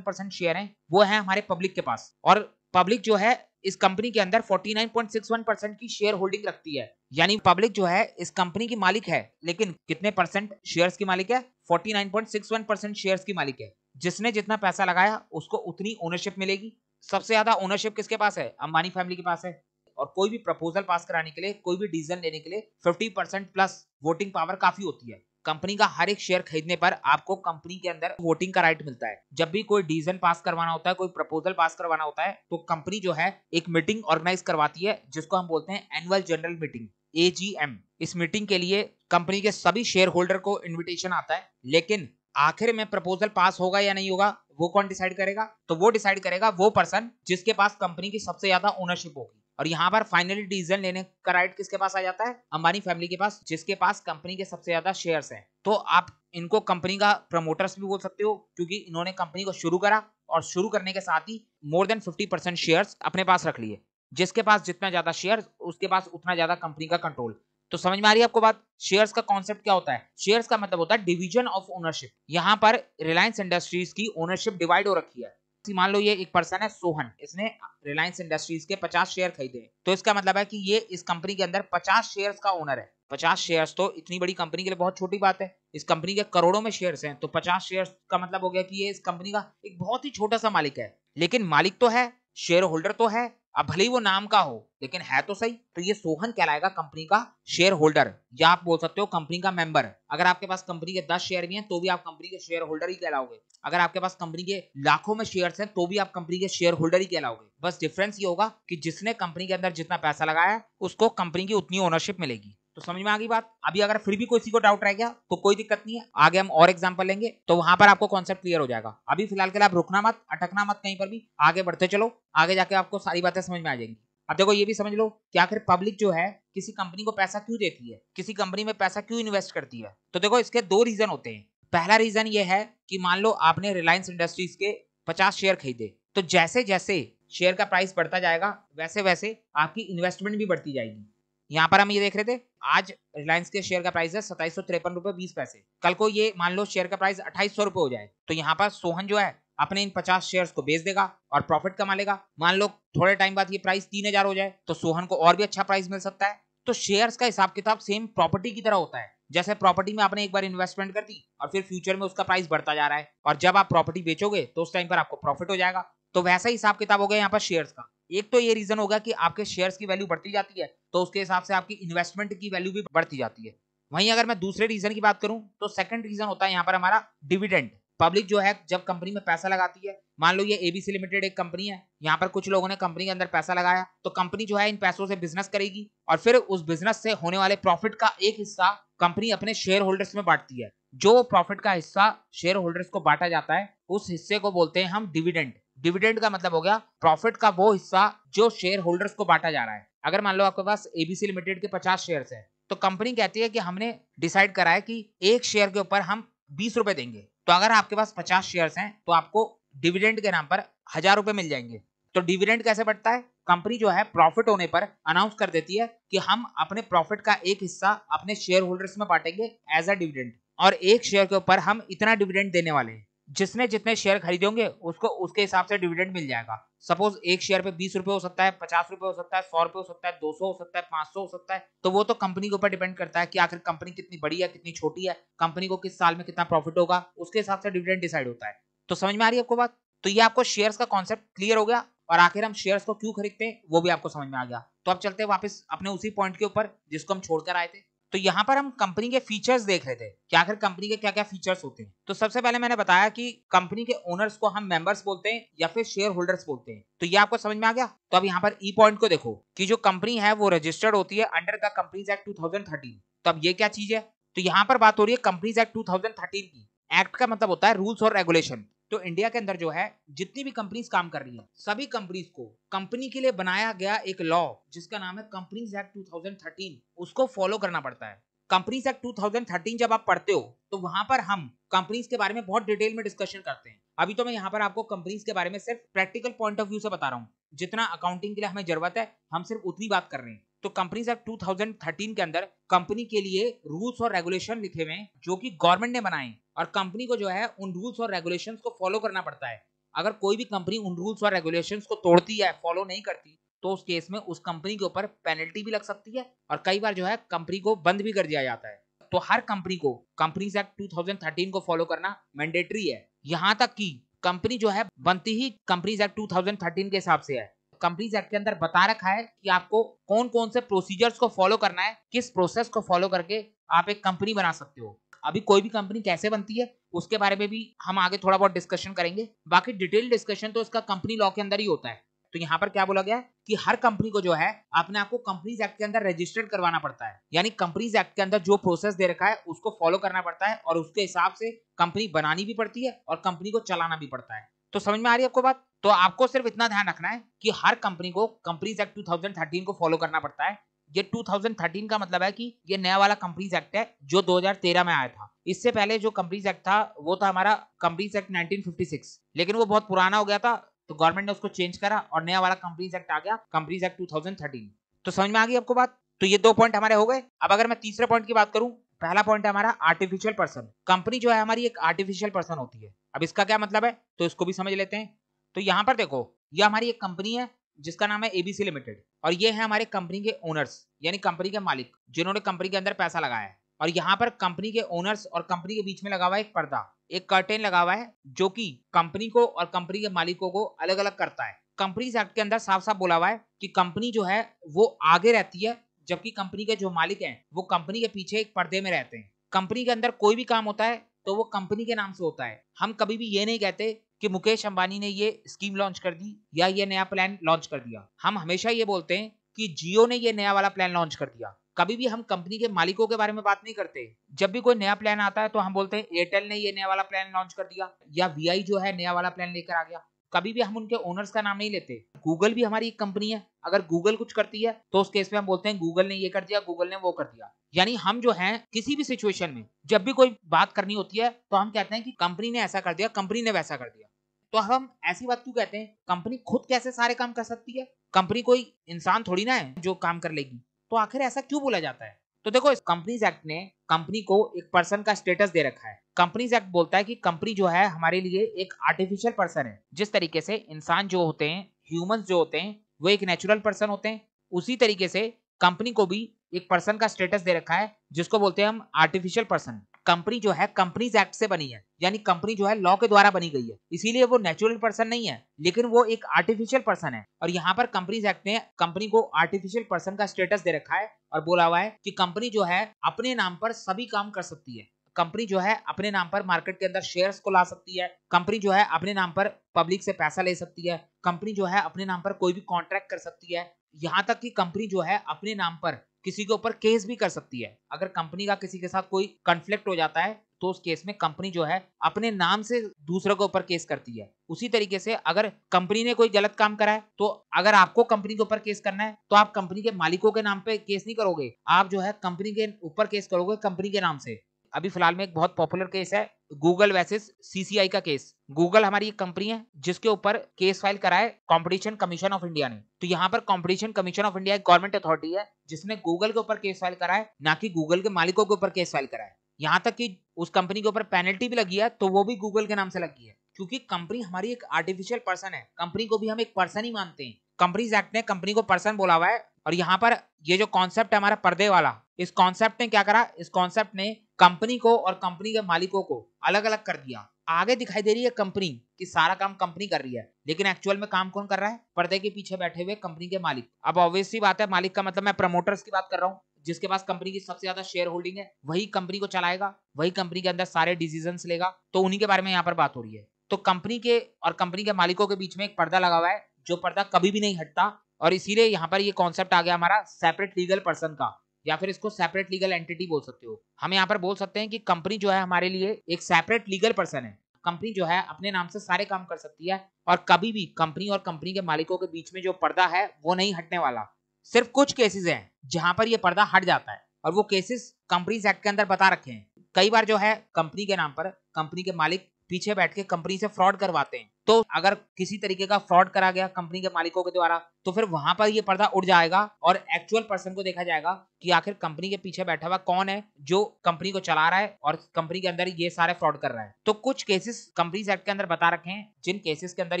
परसेंट शेयर है वो है हमारे पब्लिक के पास और पब्लिक जो है इस कंपनी के अंदर 49.61 परसेंट की शेयर होल्डिंग रखती है यानी पब्लिक जो है इस कंपनी की मालिक है लेकिन कितने परसेंट शेयर्स की मालिक है 49.61 परसेंट शेयर्स की मालिक है जिसने जितना पैसा लगाया उसको उतनी ओनरशिप मिलेगी सबसे ज्यादा ओनरशिप किसके पास है अंबानी फैमिली के पास है और कोई भी प्रपोजल पास कराने के लिए कोई भी डिसीजन लेने के लिए 50 परसेंट प्लस वोटिंग पावर काफी होती है कंपनी का हर एक शेयर खरीदने पर आपको कंपनी के अंदर वोटिंग का राइट मिलता है जब भी कोई डिसीजन पास करवाना होता है कोई प्रपोजल पास करवाना होता है तो कंपनी जो है एक मीटिंग ऑर्गेनाइज करवाती है जिसको हम बोलते हैं एनुअल जनरल मीटिंग एजीएम इस मीटिंग के लिए कंपनी के सभी शेयर होल्डर को इन्विटेशन आता है लेकिन आखिर में प्रपोजल पास होगा या नहीं होगा वो कौन डिसाइड करेगा तो वो डिसाइड करेगा वो पर्सन जिसके पास कंपनी की सबसे ज्यादा ओनरशिप होगी और यहाँ पर फाइनली डिसीजन लेने का राइट किसके पास आ जाता है अंबानी फैमिली के पास जिसके पास कंपनी के सबसे ज्यादा शेयर है तो आप इनको कंपनी का प्रमोटर्स भी बोल सकते हो क्योंकि इन्होंने कंपनी को शुरू करा और शुरू करने के साथ ही more than fifty percent share अपने पास रख लिए जिसके पास जितना ज्यादा शेयर उसके पास उतना ज्यादा कंपनी का कंट्रोल तो समझ में आ रही है आपको बात शेयर्स का कॉन्सेप्ट क्या होता है शेयर्स का मतलब होता है डिवीजन ऑफ ओनरशिप यहाँ पर रिलायंस इंडस्ट्रीज की ओनरशिप डिवाइड हो रखी है मान लो ये एक पर्सन है सोहन इसने रिलायंस इंडस्ट्रीज के 50 शेयर खरीदे तो इसका मतलब है कि ये इस कंपनी के अंदर 50 शेयर्स का ओनर है 50 शेयर्स तो इतनी बड़ी कंपनी के लिए बहुत छोटी बात है इस कंपनी के करोड़ों में शेयर्स हैं तो 50 शेयर्स का मतलब हो गया कि ये इस कंपनी का एक बहुत ही छोटा सा मालिक है लेकिन मालिक तो है शेयर होल्डर तो है अब भले ही वो नाम का हो लेकिन है तो सही तो ये सोहन कहलाएगा कंपनी का शेयर होल्डर या आप बोल सकते हो कंपनी का मेंबर अगर आपके पास कंपनी के दस शेयर भी हैं तो भी आप कंपनी के शेयर होल्डर ही कहलाओगे अगर आपके पास कंपनी के लाखों में शेयर्स हैं तो भी आप कंपनी के शेयर होल्डर ही कहलाओगे बस डिफरेंस ये होगा कि जिसने कंपनी के अंदर जितना पैसा लगाया उसको कंपनी की उतनी ओनरशिप मिलेगी तो समझ में आ गई बात अभी अगर फिर भी किसी को डाउट रह गया तो कोई दिक्कत नहीं है आगे हम और एग्जाम्पल लेंगे तो वहां पर आपको कॉन्सेप्ट क्लियर हो जाएगा अभी फिलहाल के लिए आप रुकना मत अटकना मत कहीं पर भी आगे बढ़ते चलो आगे जाके आपको सारी बातें समझ में आ जाएंगी अब देखो ये भी समझ लो कि आखिर पब्लिक जो है किसी कंपनी को पैसा क्यों देती है किसी कंपनी में पैसा क्यों इन्वेस्ट करती है तो देखो इसके दो रीजन होते हैं पहला रीजन ये है कि मान लो आपने रिलायंस इंडस्ट्रीज के पचास शेयर खरीदे तो जैसे जैसे शेयर का प्राइस बढ़ता जाएगा वैसे वैसे आपकी इन्वेस्टमेंट भी बढ़ती जाएगी यहाँ पर हम ये देख रहे थे आज रिलायंस के शेयर का प्राइस है सताइस सौ तिरपन रुपए बीस पैसे कल को ये मान लो शेयर का प्राइस अट्ठाईस सौ रुपए हो जाए तो यहाँ पर सोहन जो है अपने इन पचास शेयर्स को बेच देगा और प्रॉफिट कमा लेगा मान लो थोड़े टाइम बाद ये प्राइस तीन हजार हो जाए तो सोहन को और भी अच्छा प्राइस मिल सकता है तो शेयर्स का हिसाब किताब सेम प्रॉपर्टी की तरह होता है जैसे प्रॉपर्टी में आपने एक बार इन्वेस्टमेंट कर दी और फिर फ्यूचर में उसका प्राइस बढ़ता जा रहा है और जब आप प्रॉपर्टी बेचोगे तो उस टाइम पर आपको प्रॉफिट हो जाएगा तो वैसा ही हिसाब किताब हो गया यहाँ पर शेयर्स का एक तो ये रीजन होगा कि आपके शेयर्स की वैल्यू बढ़ती जाती है तो उसके हिसाब से आपकी इन्वेस्टमेंट की वैल्यू भी बढ़ती जाती है वहीं अगर मैं दूसरे रीजन की बात करूं तो सेकंड रीजन होता है यहाँ पर हमारा डिविडेंड पब्लिक जो है जब कंपनी में पैसा लगाती है मान लो ये एबीसी लिमिटेड एक कंपनी है यहाँ पर कुछ लोगों ने कंपनी के अंदर पैसा लगाया तो कंपनी जो है इन पैसों से बिजनेस करेगी और फिर उस बिजनेस से होने वाले प्रॉफिट का एक हिस्सा कंपनी अपने शेयर होल्डर्स में बांटती है जो प्रॉफिट का हिस्सा शेयर होल्डर्स को बांटा जाता है उस हिस्से को बोलते हैं हम डिविडेंड डिविडेंड का मतलब हो गया प्रॉफिट का वो हिस्सा जो शेयर होल्डर्स को बांटा जा रहा है अगर मान लो आपके पास एबीसी लिमिटेड के पचास शेयर है तो कंपनी कहती है कि हमने डिसाइड करा है कि एक शेयर के ऊपर हम बीस रुपए देंगे तो अगर आपके पास पचास शेयर हैं तो आपको डिविडेंड के नाम पर हजार रुपए मिल जाएंगे तो डिविडेंड कैसे बढ़ता है कंपनी जो है प्रॉफिट होने पर अनाउंस कर देती है कि हम अपने प्रॉफिट का एक हिस्सा अपने शेयर होल्डर्स में बांटेंगे एज अ डिविडेंड और एक शेयर के ऊपर हम इतना डिविडेंड देने वाले हैं जिसने जितने शेयर खरीदे होंगे उसको उसके हिसाब से डिविडेंड मिल जाएगा सपोज एक शेयर पे बीस रुपए हो सकता है पचास रुपए हो सकता है सौ रुपए हो सकता है दो सौ हो सकता है पांच सौ हो सकता है तो वो तो कंपनी के ऊपर डिपेंड करता है कि आखिर कंपनी कितनी बड़ी है कितनी छोटी है कंपनी को किस साल में कितना प्रॉफिट होगा उसके हिसाब से डिविडेंड डिसाइड होता है तो समझ में आ रही है आपको बात तो ये आपको शेयर्स का कॉन्सेप्ट क्लियर हो गया और आखिर हम शेयर्स को क्यों खरीदते हैं वो भी आपको समझ में आ गया तो अब चलते हैं वापस अपने उसी पॉइंट के ऊपर जिसको हम छोड़कर आए थे तो यहाँ पर हम कंपनी के फीचर्स देख रहे थे कि आखिर कंपनी के क्या क्या फीचर्स होते हैं तो सबसे पहले मैंने बताया कि कंपनी के ओनर्स को हम मेंबर्स बोलते हैं या फिर शेयर होल्डर्स बोलते हैं तो ये आपको समझ में आ गया तो अब यहाँ पर ई पॉइंट को देखो कि जो कंपनी है वो रजिस्टर्ड होती है under the Companies Act thirteen तो अब ये क्या चीज है तो यहाँ पर बात हो रही है कंपनीज एक्ट थर्टीन की एक्ट का मतलब होता है रूल्स और रेगुलेशन तो इंडिया के अंदर जो है जितनी भी कंपनीज काम कर रही है सभी कंपनीज को कंपनी के लिए बनाया गया एक लॉ जिसका नाम है कंपनीज एक्ट 2013 उसको फॉलो करना पड़ता है कंपनीज एक्ट 2013 जब आप पढ़ते हो तो वहां पर हम कंपनीज के बारे में बहुत डिटेल में डिस्कशन करते हैं अभी तो मैं यहाँ पर आपको कंपनीज के बारे में सिर्फ प्रैक्टिकल पॉइंट ऑफ व्यू से बता रहा हूँ जितना अकाउंटिंग के लिए हमें जरूरत है हम सिर्फ उतनी बात कर रहे हैं तो कंपनीज एक्ट 2013 के अंदर कंपनी के लिए रूल्स और रेगुलेशन लिखे हुए जो कि गवर्नमेंट ने बनाए और कंपनी को जो है उन रूल्स और रेगुलेशन को फॉलो करना पड़ता है अगर कोई भी कंपनी उन रूल्स और रेगुलेशन को तोड़ती है फॉलो नहीं करती तो उस केस में उस कंपनी के ऊपर पेनल्टी भी लग सकती है और कई बार जो है कंपनी को बंद भी कर दिया जाता है तो हर कंपनी को कंपनीज एक्ट 2013 को फॉलो करना मैंडेटरी है यहाँ तक कि कंपनी जो है बनती ही कंपनीज एक्ट 2013 के हिसाब से है कंपनीज एक्ट के अंदर बता रखा है कि आपको कौन कौन से प्रोसीजर्स को फॉलो करना है किस प्रोसेस को फॉलो करके आप एक कंपनी बना सकते हो अभी कोई भी कंपनी कैसे बनती है उसके बारे में भी हम आगे थोड़ा बहुत डिस्कशन करेंगे बाकी डिटेल डिस्कशन तो इसका कंपनी लॉ के अंदर ही होता है तो यहाँ पर क्या बोला गया है कि हर कंपनी को जो है अपने आपको कंपनीज एक्ट के अंदर रजिस्टर्ड करवाना पड़ता है यानी कंपनीज एक्ट के अंदर जो प्रोसेस दे रखा है उसको फॉलो करना पड़ता है और उसके हिसाब से कंपनी बनानी भी पड़ती है और कंपनी को चलाना भी पड़ता है तो समझ में आ रही है आपको बात तो आपको सिर्फ इतना ध्यान रखना है कि हर कंपनी को कंपनीज एक्ट 2013 को फॉलो करना पड़ता है ये 2013 का मतलब है कि ये नया वाला कंपनीज एक्ट है जो 2013 में आया था इससे पहले जो कंपनीज एक्ट था वो था हमारा कंपनीज एक्ट 1956 लेकिन वो बहुत पुराना हो गया था तो गवर्नमेंट ने उसको चेंज करा और नया वाला कंपनीज एक्ट आ गया कंपनीज एक्ट 2013 तो समझ में आ गई आपको बात तो ये दो पॉइंट हमारे हो गए अब अगर मैं तीसरे पॉइंट की बात करूं पहला पॉइंट है हमारा आर्टिफिशियल पर्सन कंपनी जो है हमारी एक आर्टिफिशियल पर्सन होती है अब इसका क्या मतलब है तो इसको भी समझ लेते हैं तो यहाँ पर देखो ये हमारी एक कंपनी है जिसका नाम है एबीसी लिमिटेड और ये है हमारे कंपनी के ओनर्स यानी कंपनी के मालिक जिन्होंने कंपनी के अंदर पैसा लगाया है और यहाँ पर कंपनी के ओनर्स और कंपनी के बीच में लगा हुआ एक पर्दा एक कर्टेन लगा हुआ है जो कि कंपनी को और कंपनी के मालिकों को अलग अलग करता है कंपनी एक्ट के अंदर साफ साफ बोला हुआ है कि कंपनी जो है वो आगे रहती है जबकि कंपनी के जो मालिक हैं वो कंपनी के पीछे एक पर्दे में रहते हैं कंपनी के अंदर कोई भी काम होता है तो वो कंपनी के नाम से होता है हम कभी भी ये नहीं कहते कि मुकेश अंबानी ने ये स्कीम लॉन्च कर दी या ये नया प्लान लॉन्च कर दिया हम हमेशा ये बोलते हैं कि जियो ने ये नया वाला प्लान लॉन्च कर दिया कभी भी हम कंपनी के मालिकों के बारे में बात नहीं करते जब भी कोई नया प्लान आता है तो हम बोलते हैं एयरटेल ने ये नया वाला प्लान लॉन्च कर दिया या वी जो है नया वाला प्लान लेकर आ गया कभी भी हम उनके ओनर्स का नाम नहीं लेते गूगल भी हमारी एक कंपनी है अगर गूगल कुछ करती है तो उस केस में हम बोलते हैं गूगल ने ये कर दिया गूगल ने वो कर दिया यानी हम जो है किसी भी सिचुएशन में जब भी कोई बात करनी होती है तो हम कहते हैं कि कंपनी ने ऐसा कर दिया कंपनी ने वैसा कर दिया तो हम ऐसी बात क्यों कहते हैं कंपनी खुद कैसे सारे काम कर सकती है कंपनी कोई इंसान थोड़ी ना है जो काम कर लेगी तो आखिर ऐसा क्यों बोला जाता है तो देखो इस कंपनीज एक्ट ने कंपनी को एक पर्सन का स्टेटस दे रखा है कंपनीज एक्ट बोलता है कि कंपनी जो है हमारे लिए एक आर्टिफिशियल पर्सन है जिस तरीके से इंसान जो होते हैं ह्यूमंस जो होते हैं वो एक नेचुरल पर्सन होते हैं उसी तरीके से कंपनी को भी एक पर्सन का स्टेटस दे रखा है जिसको बोलते हैं हम आर्टिफिशियल पर्सन कंपनी जो है कंपनीज एक्ट से बनी है यानी कंपनी जो है लॉ के द्वारा बनी गई है इसीलिए वो नेचुरल पर्सन नहीं है लेकिन वो एक आर्टिफिशियल पर्सन है और यहाँ पर कंपनीज एक्ट ने कंपनी को आर्टिफिशियल पर्सन का स्टेटस दे रखा है और बोला हुआ है कि कंपनी जो है अपने नाम पर सभी काम कर सकती है कंपनी जो है अपने नाम पर मार्केट के अंदर शेयर्स को ला सकती है कंपनी जो है अपने नाम पर पब्लिक से पैसा ले सकती है कंपनी जो है अपने नाम पर कोई भी कॉन्ट्रैक्ट कर सकती है यहाँ तक कि कंपनी जो है अपने नाम पर किसी के ऊपर केस भी कर सकती है अगर कंपनी का किसी के साथ कोई कंफ्लिक्ट हो जाता है तो उस केस में कंपनी जो है अपने नाम से दूसरों के ऊपर केस करती है उसी तरीके से अगर कंपनी ने कोई गलत काम करा है तो अगर आपको कंपनी के ऊपर केस करना है तो आप कंपनी के मालिकों के नाम पे केस नहीं करोगे आप जो है कंपनी के ऊपर केस करोगे कंपनी के नाम से अभी फिलहाल में एक बहुत पॉपुलर केस है गूगल वैसेज सीसीआई का केस गूगल हमारी एक कंपनी है जिसके ऊपर केस फाइल कराए कंपटीशन कमीशन ऑफ इंडिया ने तो यहाँ पर कंपटीशन कमीशन ऑफ इंडिया एक गवर्नमेंट अथॉरिटी है जिसने गूगल के ऊपर केस फाइल कराए ना कि गूगल के मालिकों के ऊपर केस फाइल कराए यहाँ तक कि उस कंपनी के ऊपर पेनल्टी भी लगी है तो वो भी गूगल के नाम से लगी है क्योंकि कंपनी हमारी एक आर्टिफिशियल पर्सन है कंपनी को भी हम एक पर्सन ही मानते हैं कंपनीज एक्ट ने कंपनी को पर्सन बोला हुआ है और यहाँ पर ये जो कॉन्सेप्ट है हमारा पर्दे वाला इस कॉन्सेप्ट ने क्या करा इस कॉन्सेप्ट ने कंपनी को और कंपनी के मालिकों को अलग अलग कर दिया आगे दिखाई दे रही है कंपनी कि सारा काम कंपनी कर रही है लेकिन एक्चुअल में काम कौन कर रहा है पर्दे के पीछे बैठे हुए कंपनी के मालिक अब ऑब्वियसली बात है मालिक का मतलब मैं प्रमोटर्स की बात कर रहा हूँ जिसके पास कंपनी की सबसे ज्यादा शेयर होल्डिंग है वही कंपनी को चलाएगा वही कंपनी के अंदर सारे डिसीजन लेगा तो उन्हीं के बारे में यहाँ पर बात हो रही है तो कंपनी के और कंपनी के मालिकों के बीच में एक पर्दा लगा हुआ है जो पर्दा कभी भी नहीं हटता और इसीलिए यहाँ पर ये कॉन्सेप्ट आ गया हमारा सेपरेट लीगल पर्सन का या फिर इसको सेपरेट लीगल एंटिटी बोल सकते हो हम यहाँ पर बोल सकते हैं कि कंपनी जो है हमारे लिए एक सेपरेट लीगल पर्सन है कंपनी जो है अपने नाम से सारे काम कर सकती है और कभी भी कंपनी और कंपनी के मालिकों के बीच में जो पर्दा है वो नहीं हटने वाला सिर्फ कुछ केसेस हैं जहां पर ये पर्दा हट जाता है और वो केसेस कंपनी एक्ट के अंदर बता रखे हैं कई बार जो है कंपनी के नाम पर कंपनी के मालिक पीछे बैठ के कंपनी से फ्रॉड करवाते हैं तो अगर किसी तरीके का फ्रॉड करा गया कंपनी के मालिकों के द्वारा तो फिर वहां पर ये पर्दा उड़ जाएगा और एक्चुअल पर्सन को देखा जाएगा कि आखिर कंपनी के पीछे बैठा हुआ कौन है जो कंपनी को चला रहा है और कंपनी के अंदर ये सारे फ्रॉड कर रहा है तो कुछ केसेस कंपनी एक्ट के अंदर बता रखे हैं जिन केसेस के अंदर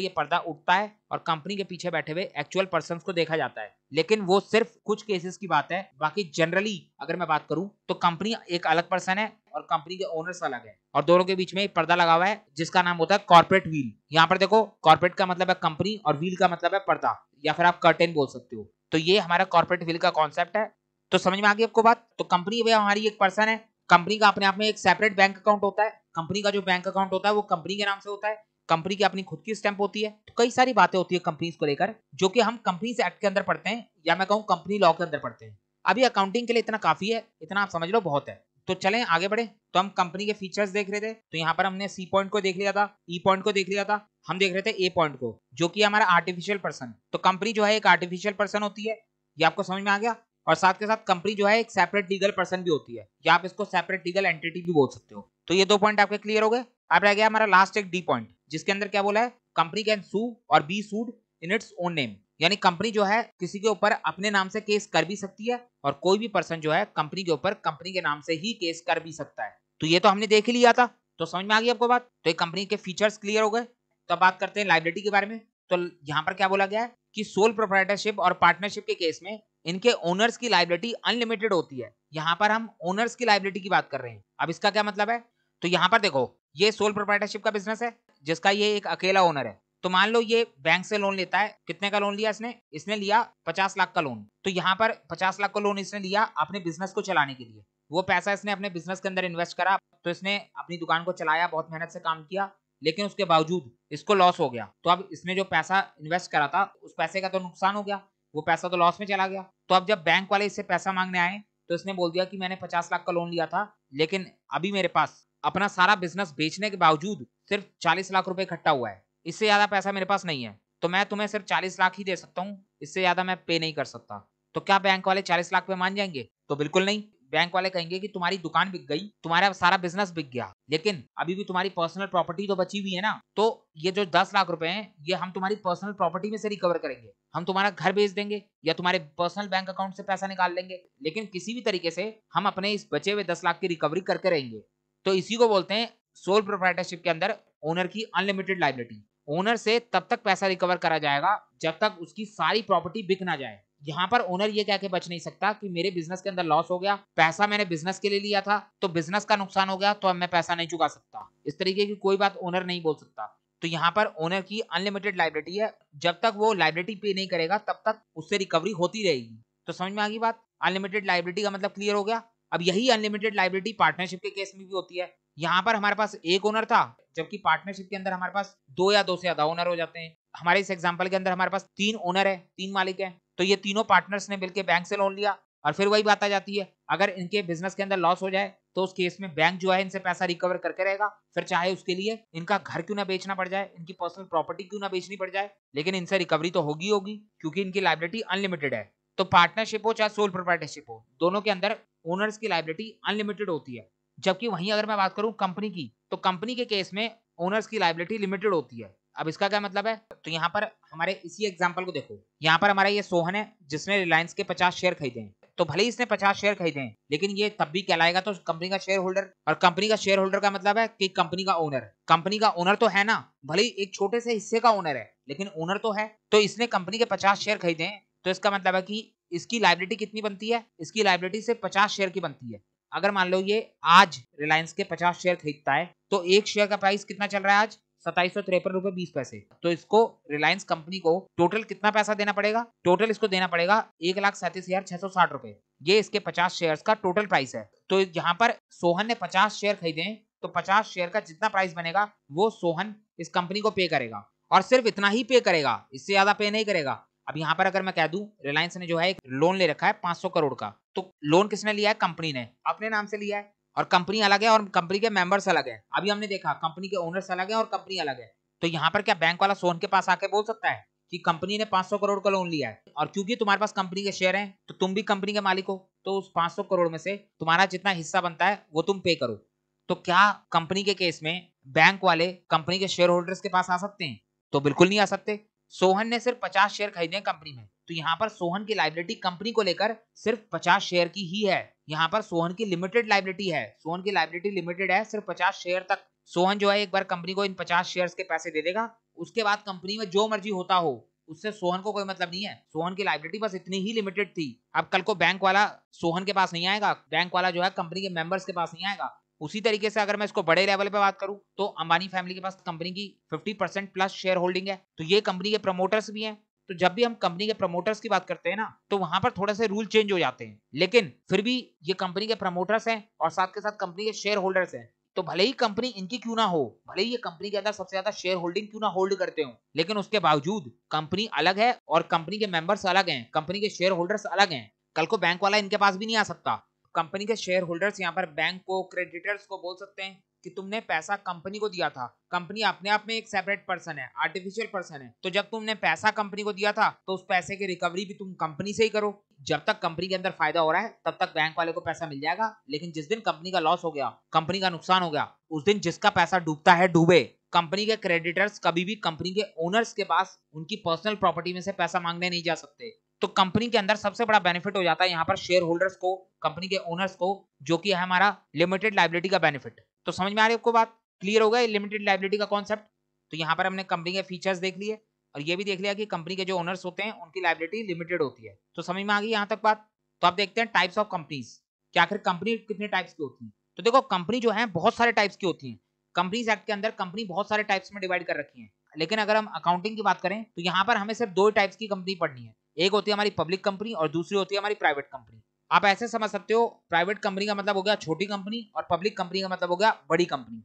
ये पर्दा उठता है और कंपनी के पीछे बैठे हुए एक्चुअल पर्सन को देखा जाता है लेकिन वो सिर्फ कुछ केसेस की बात है बाकी जनरली अगर मैं बात करूं तो कंपनी एक अलग पर्सन है और कंपनी के ओनर्स अलग है और दोनों के बीच में एक पर्दा लगा हुआ है जिसका नाम होता है कॉर्पोरेट व्हील यहाँ पर देखो कॉर्पोरेट का मतलब है कंपनी और व्हील का मतलब है पर्दा या फिर आप कर्टेन बोल सकते हो तो ये हमारा कॉर्पोरेट व्हील का कॉन्सेप्ट है तो समझ में आ गई आपको बात तो कंपनी भैया हमारी एक पर्सन है कंपनी का अपने आप में एक सेपरेट बैंक अकाउंट होता है कंपनी का जो बैंक अकाउंट होता है वो कंपनी के नाम से होता है कंपनी की अपनी खुद की स्टैंप होती है तो कई सारी बातें होती है कंपनीज को लेकर जो कि हम कंपनी एक्ट के अंदर पढ़ते हैं या मैं कहूँ कंपनी लॉ के अंदर पढ़ते हैं अभी अकाउंटिंग के लिए इतना काफी है इतना आप समझ लो बहुत है तो चलें आगे बढ़े तो हम कंपनी के फीचर्स देख रहे थे तो यहाँ पर हमने सी पॉइंट को देख लिया था ई e पॉइंट को देख लिया था हम देख रहे थे ए पॉइंट को जो कि हमारा आर्टिफिशियल पर्सन तो कंपनी जो है एक आर्टिफिशियल पर्सन होती है ये आपको समझ में आ गया और साथ के साथ कंपनी जो है एक सेपरेट लीगल पर्सन भी होती है या आप इसको सेपरेट लीगल एंटिटी भी बोल सकते हो तो ये दो पॉइंट आपके क्लियर हो गए अब रह गया हमारा लास्ट एक डी पॉइंट जिसके अंदर क्या बोला है कंपनी कैन सू और be sued in its own name यानी कंपनी जो है किसी के ऊपर अपने नाम से केस कर भी सकती है और कोई भी पर्सन जो है कंपनी के ऊपर कंपनी के नाम से ही केस कर भी सकता है तो ये तो हमने देख ही लिया था तो समझ में आ गई आपको बात तो ये कंपनी के फीचर्स क्लियर हो गए तो बात करते हैं लाइबिलिटी के बारे में तो यहाँ पर क्या बोला गया है कि सोल प्रोप्राइटरशिप और पार्टनरशिप के केस में इनके ओनर्स की लाइबिलिटी अनलिमिटेड होती है यहाँ पर हम ओनर्स की लाइबिलिटी की बात कर रहे हैं अब इसका क्या मतलब है तो यहाँ पर देखो ये सोल प्रोप्राइटरशिप का बिजनेस है जिसका ये एक अकेला ओनर है तो मान लो ये बैंक से लोन लेता है कितने का लोन लिया इसने इसने लिया पचास लाख का लोन तो यहाँ पर पचास लाख का लोन इसने लिया अपने बिजनेस को चलाने के लिए वो पैसा इसने अपने बिजनेस के अंदर इन्वेस्ट करा तो इसने अपनी दुकान को चलाया बहुत मेहनत से काम किया लेकिन उसके बावजूद इसको लॉस हो गया तो अब इसने जो पैसा इन्वेस्ट करा था उस पैसे का तो नुकसान हो गया वो पैसा तो लॉस में चला गया तो अब जब बैंक वाले इससे पैसा मांगने आए तो इसने बोल दिया कि मैंने पचास लाख का लोन लिया था लेकिन अभी मेरे पास अपना सारा बिजनेस बेचने के बावजूद सिर्फ चालीस लाख रुपए इकट्ठा हुआ है इससे ज़्यादा पैसा मेरे पास नहीं है तो मैं तुम्हें सिर्फ चालीस लाख ही दे सकता हूँ इससे ज़्यादा मैं पे नहीं कर सकता तो क्या बैंक वाले चालीस लाख पे मान जाएंगे तो बिल्कुल नहीं बैंक वाले कहेंगे कि तुम्हारी दुकान बिक गई तुम्हारा सारा बिजनेस बिक गया लेकिन अभी भी तुम्हारी पर्सनल प्रॉपर्टी तो बची हुई है ना तो ये जो दस लाख रुपए हैं ये हम तुम्हारी पर्सनल प्रॉपर्टी में से रिकवर करेंगे हम तुम्हारा घर बेच देंगे या तुम्हारे पर्सनल बैंक अकाउंट से पैसा निकाल लेंगे लेकिन किसी भी तरीके से हम अपने इस बचे हुए दस लाख की रिकवरी करके रहेंगे तो इसी को बोलते हैं सोल प्रोप्राइटरशिप के अंदर ओनर की अनलिमिटेड लाइबिलिटी ओनर से तब तक पैसा रिकवर करा जाएगा जब तक उसकी सारी प्रॉपर्टी बिक ना जाए यहाँ पर ओनर ये कह के बच नहीं सकता कि मेरे बिजनेस के अंदर लॉस हो गया पैसा मैंने बिजनेस के लिए लिया था तो बिजनेस का नुकसान हो गया तो अब मैं पैसा नहीं चुका सकता इस तरीके की कोई बात ओनर नहीं बोल सकता तो यहाँ पर ओनर की अनलिमिटेड लाइब्रेटी है जब तक वो लाइब्रेटी पे नहीं करेगा तब तक उससे रिकवरी होती रहेगी तो समझ में आ गई बात अनलिमिटेड लाइब्रेटी का मतलब क्लियर हो गया अब यही अनलिमिटेड लाइब्रेटी पार्टनरशिप के केस में भी होती है यहाँ पर हमारे पास एक ओनर था जबकि पार्टनरशिप के अंदर हमारे पास दो या दो से ज्यादा ओनर हो जाते हैं हमारे इस एग्जाम्पल के अंदर हमारे पास तीन ओनर है तीन मालिक है तो ये तीनों पार्टनर्स ने मिलकर बैंक से लोन लिया और फिर वही बात आ जाती है अगर इनके बिजनेस के अंदर लॉस हो जाए तो उस केस में बैंक जो है इनसे पैसा रिकवर करके रहेगा फिर चाहे उसके लिए इनका घर क्यों ना बेचना पड़ जाए इनकी पर्सनल प्रॉपर्टी क्यों ना बेचनी पड़ जाए लेकिन इनसे रिकवरी तो होगी होगी क्योंकि इनकी लाइबिलिटी अनलिमिटेड है तो पार्टनरशिप हो चाहे सोल प्रोप्राइटरशिप हो दोनों के अंदर ओनर्स की लाइबिलिटी अनलिमिटेड होती है जबकि वहीं अगर मैं बात करूं कंपनी की तो कंपनी के केस में ओनर्स की लाइबिलिटी लिमिटेड होती है अब इसका क्या मतलब है तो यहाँ पर हमारे इसी एग्जाम्पल को देखो यहाँ पर हमारा ये सोहन है जिसने रिलायंस के पचास शेयर खरीदे हैं तो भले ही इसने पचास शेयर खरीदे हैं लेकिन ये तब भी कहलाएगा तो कंपनी का शेयर होल्डर और कंपनी का शेयर होल्डर का मतलब है कि कंपनी का ओनर कंपनी का ओनर तो है ना भले ही एक छोटे से हिस्से का ओनर है लेकिन ओनर तो है तो इसने कंपनी के पचास शेयर खरीदे हैं तो इसका मतलब है कि इसकी लाइबिलिटी कितनी बनती है इसकी लाइबिलिटी से पचास शेयर की बनती है अगर मान लो ये आज रिलायंस के पचास शेयर खरीदता है तो एक शेयर का प्राइस कितना चल रहा है आज सताइस सौ तिरपन रुपए बीस पैसे तो इसको रिलायंस कंपनी को टोटल कितना पैसा देना पड़ेगा टोटल इसको देना पड़ेगा एक लाख सैंतीस हजार छह सौ साठ रुपए ये इसके पचास शेयर का टोटल प्राइस है तो यहाँ पर सोहन ने पचास शेयर खरीदे तो पचास शेयर का जितना प्राइस बनेगा वो सोहन इस कंपनी को पे करेगा और सिर्फ इतना ही पे करेगा इससे ज्यादा पे नहीं करेगा अब यहाँ पर अगर मैं कह दू रिलायंस ने जो है लोन ले रखा है पांच करोड़ का तो लोन किसने लिया है कंपनी ने अपने नाम से लिया है और कंपनी अलग है और कंपनी के मेंबर्स अलग है अभी हमने देखा कंपनी के ओनर्स अलग है और कंपनी अलग है तो यहाँ पर क्या बैंक वाला सोन के पास आके बोल सकता है कि कंपनी ने 500 करोड़ का लोन लिया है और क्योंकि तुम्हारे पास कंपनी के शेयर हैं तो तुम भी कंपनी के मालिक हो तो उस 500 करोड़ में से तुम्हारा जितना हिस्सा बनता है वो तुम पे करो तो क्या कंपनी के केस में बैंक वाले कंपनी के शेयर होल्डर्स के पास आ सकते हैं तो बिल्कुल नहीं आ सकते सोहन ने सिर्फ पचास शेयर खरीदे कंपनी में तो यहाँ पर सोहन की लाइबिलिटी कंपनी को लेकर सिर्फ पचास शेयर की ही है यहाँ पर सोहन की लिमिटेड लाइबिलिटी है सोहन की लाइबिलिटी लिमिटेड है सिर्फ पचास शेयर तक सोहन जो है एक बार कंपनी को इन पचास शेयर्स के पैसे दे देगा उसके बाद कंपनी में जो मर्जी होता हो उससे सोहन को कोई मतलब नहीं है सोहन की लाइबिलिटी बस इतनी ही लिमिटेड थी अब कल को बैंक वाला सोहन के पास नहीं आएगा बैंक वाला जो है कंपनी के मेंबर्स के पास नहीं आएगा उसी तरीके से अगर मैं इसको बड़े लेवल पे बात करूं तो अंबानी फैमिली के पास कंपनी की 50 परसेंट प्लस शेयर होल्डिंग है तो ये कंपनी के प्रमोटर्स भी हैं तो जब भी हम कंपनी के प्रमोटर्स की बात करते हैं ना तो वहां पर थोड़ा सा रूल चेंज हो जाते हैं लेकिन फिर भी ये कंपनी के प्रमोटर्स हैं और साथ के साथ कंपनी के शेयर होल्डर्स हैं तो भले ही कंपनी इनकी क्यों ना हो भले ही ये कंपनी के अंदर सबसे ज्यादा शेयर होल्डिंग क्यों ना होल्ड करते हो लेकिन उसके बावजूद कंपनी अलग है और कंपनी के मेंबर्स अलग हैं कंपनी के शेयर होल्डर्स अलग हैं कल को बैंक वाला इनके पास भी नहीं आ सकता कंपनी के शेयर होल्डर्स यहाँ पर बैंक को क्रेडिटर्स को बोल सकते हैं कि तुमने पैसा कंपनी को दिया था कंपनी अपने आप में एक सेपरेट पर्सन है आर्टिफिशियल पर्सन है तो जब तुमने पैसा कंपनी को दिया था तो उस पैसे की रिकवरी भी तुम कंपनी से ही करो जब तक कंपनी के अंदर फायदा हो रहा है तब तक बैंक वाले को पैसा मिल जाएगा लेकिन जिस दिन कंपनी का लॉस हो गया कंपनी का नुकसान हो गया उस दिन जिसका पैसा डूबता है डूबे कंपनी के क्रेडिटर्स कभी भी कंपनी के ओनर्स के पास उनकी पर्सनल प्रॉपर्टी में से पैसा मांगने नहीं जा सकते तो कंपनी के अंदर सबसे बड़ा बेनिफिट हो जाता है यहाँ पर शेयर होल्डर्स को कंपनी के ओनर्स को जो कि है हमारा लिमिटेड लाइबिलिटी का बेनिफिट तो समझ में आ रही आपको बात क्लियर हो गया लिमिटेड लाइबिलिटी का कॉन्सेप्ट तो यहाँ पर हमने कंपनी के फीचर्स देख लिए और ये भी देख लिया कि कंपनी के जो ओनर्स होते हैं उनकी लाइबिलिटी लिमिटेड होती है तो समझ में आ गई यहाँ तक बात तो आप देखते हैं टाइप्स ऑफ कंपनीज क्या आखिर कंपनी कितने टाइप्स की होती है तो देखो कंपनी जो है बहुत सारे टाइप्स की होती है कंपनीज एक्ट के अंदर कंपनी बहुत सारे टाइप्स में डिवाइड कर रखी है लेकिन अगर हम अकाउंटिंग की बात करें तो यहाँ पर हमें सिर्फ दो टाइप्स की कंपनी पढ़नी है एक होती है हमारी पब्लिक कंपनी और दूसरी होती है हमारी प्राइवेट कंपनी आप ऐसे समझ सकते हो प्राइवेट कंपनी का मतलब हो गया छोटी कंपनी और पब्लिक कंपनी का मतलब हो गया बड़ी कंपनी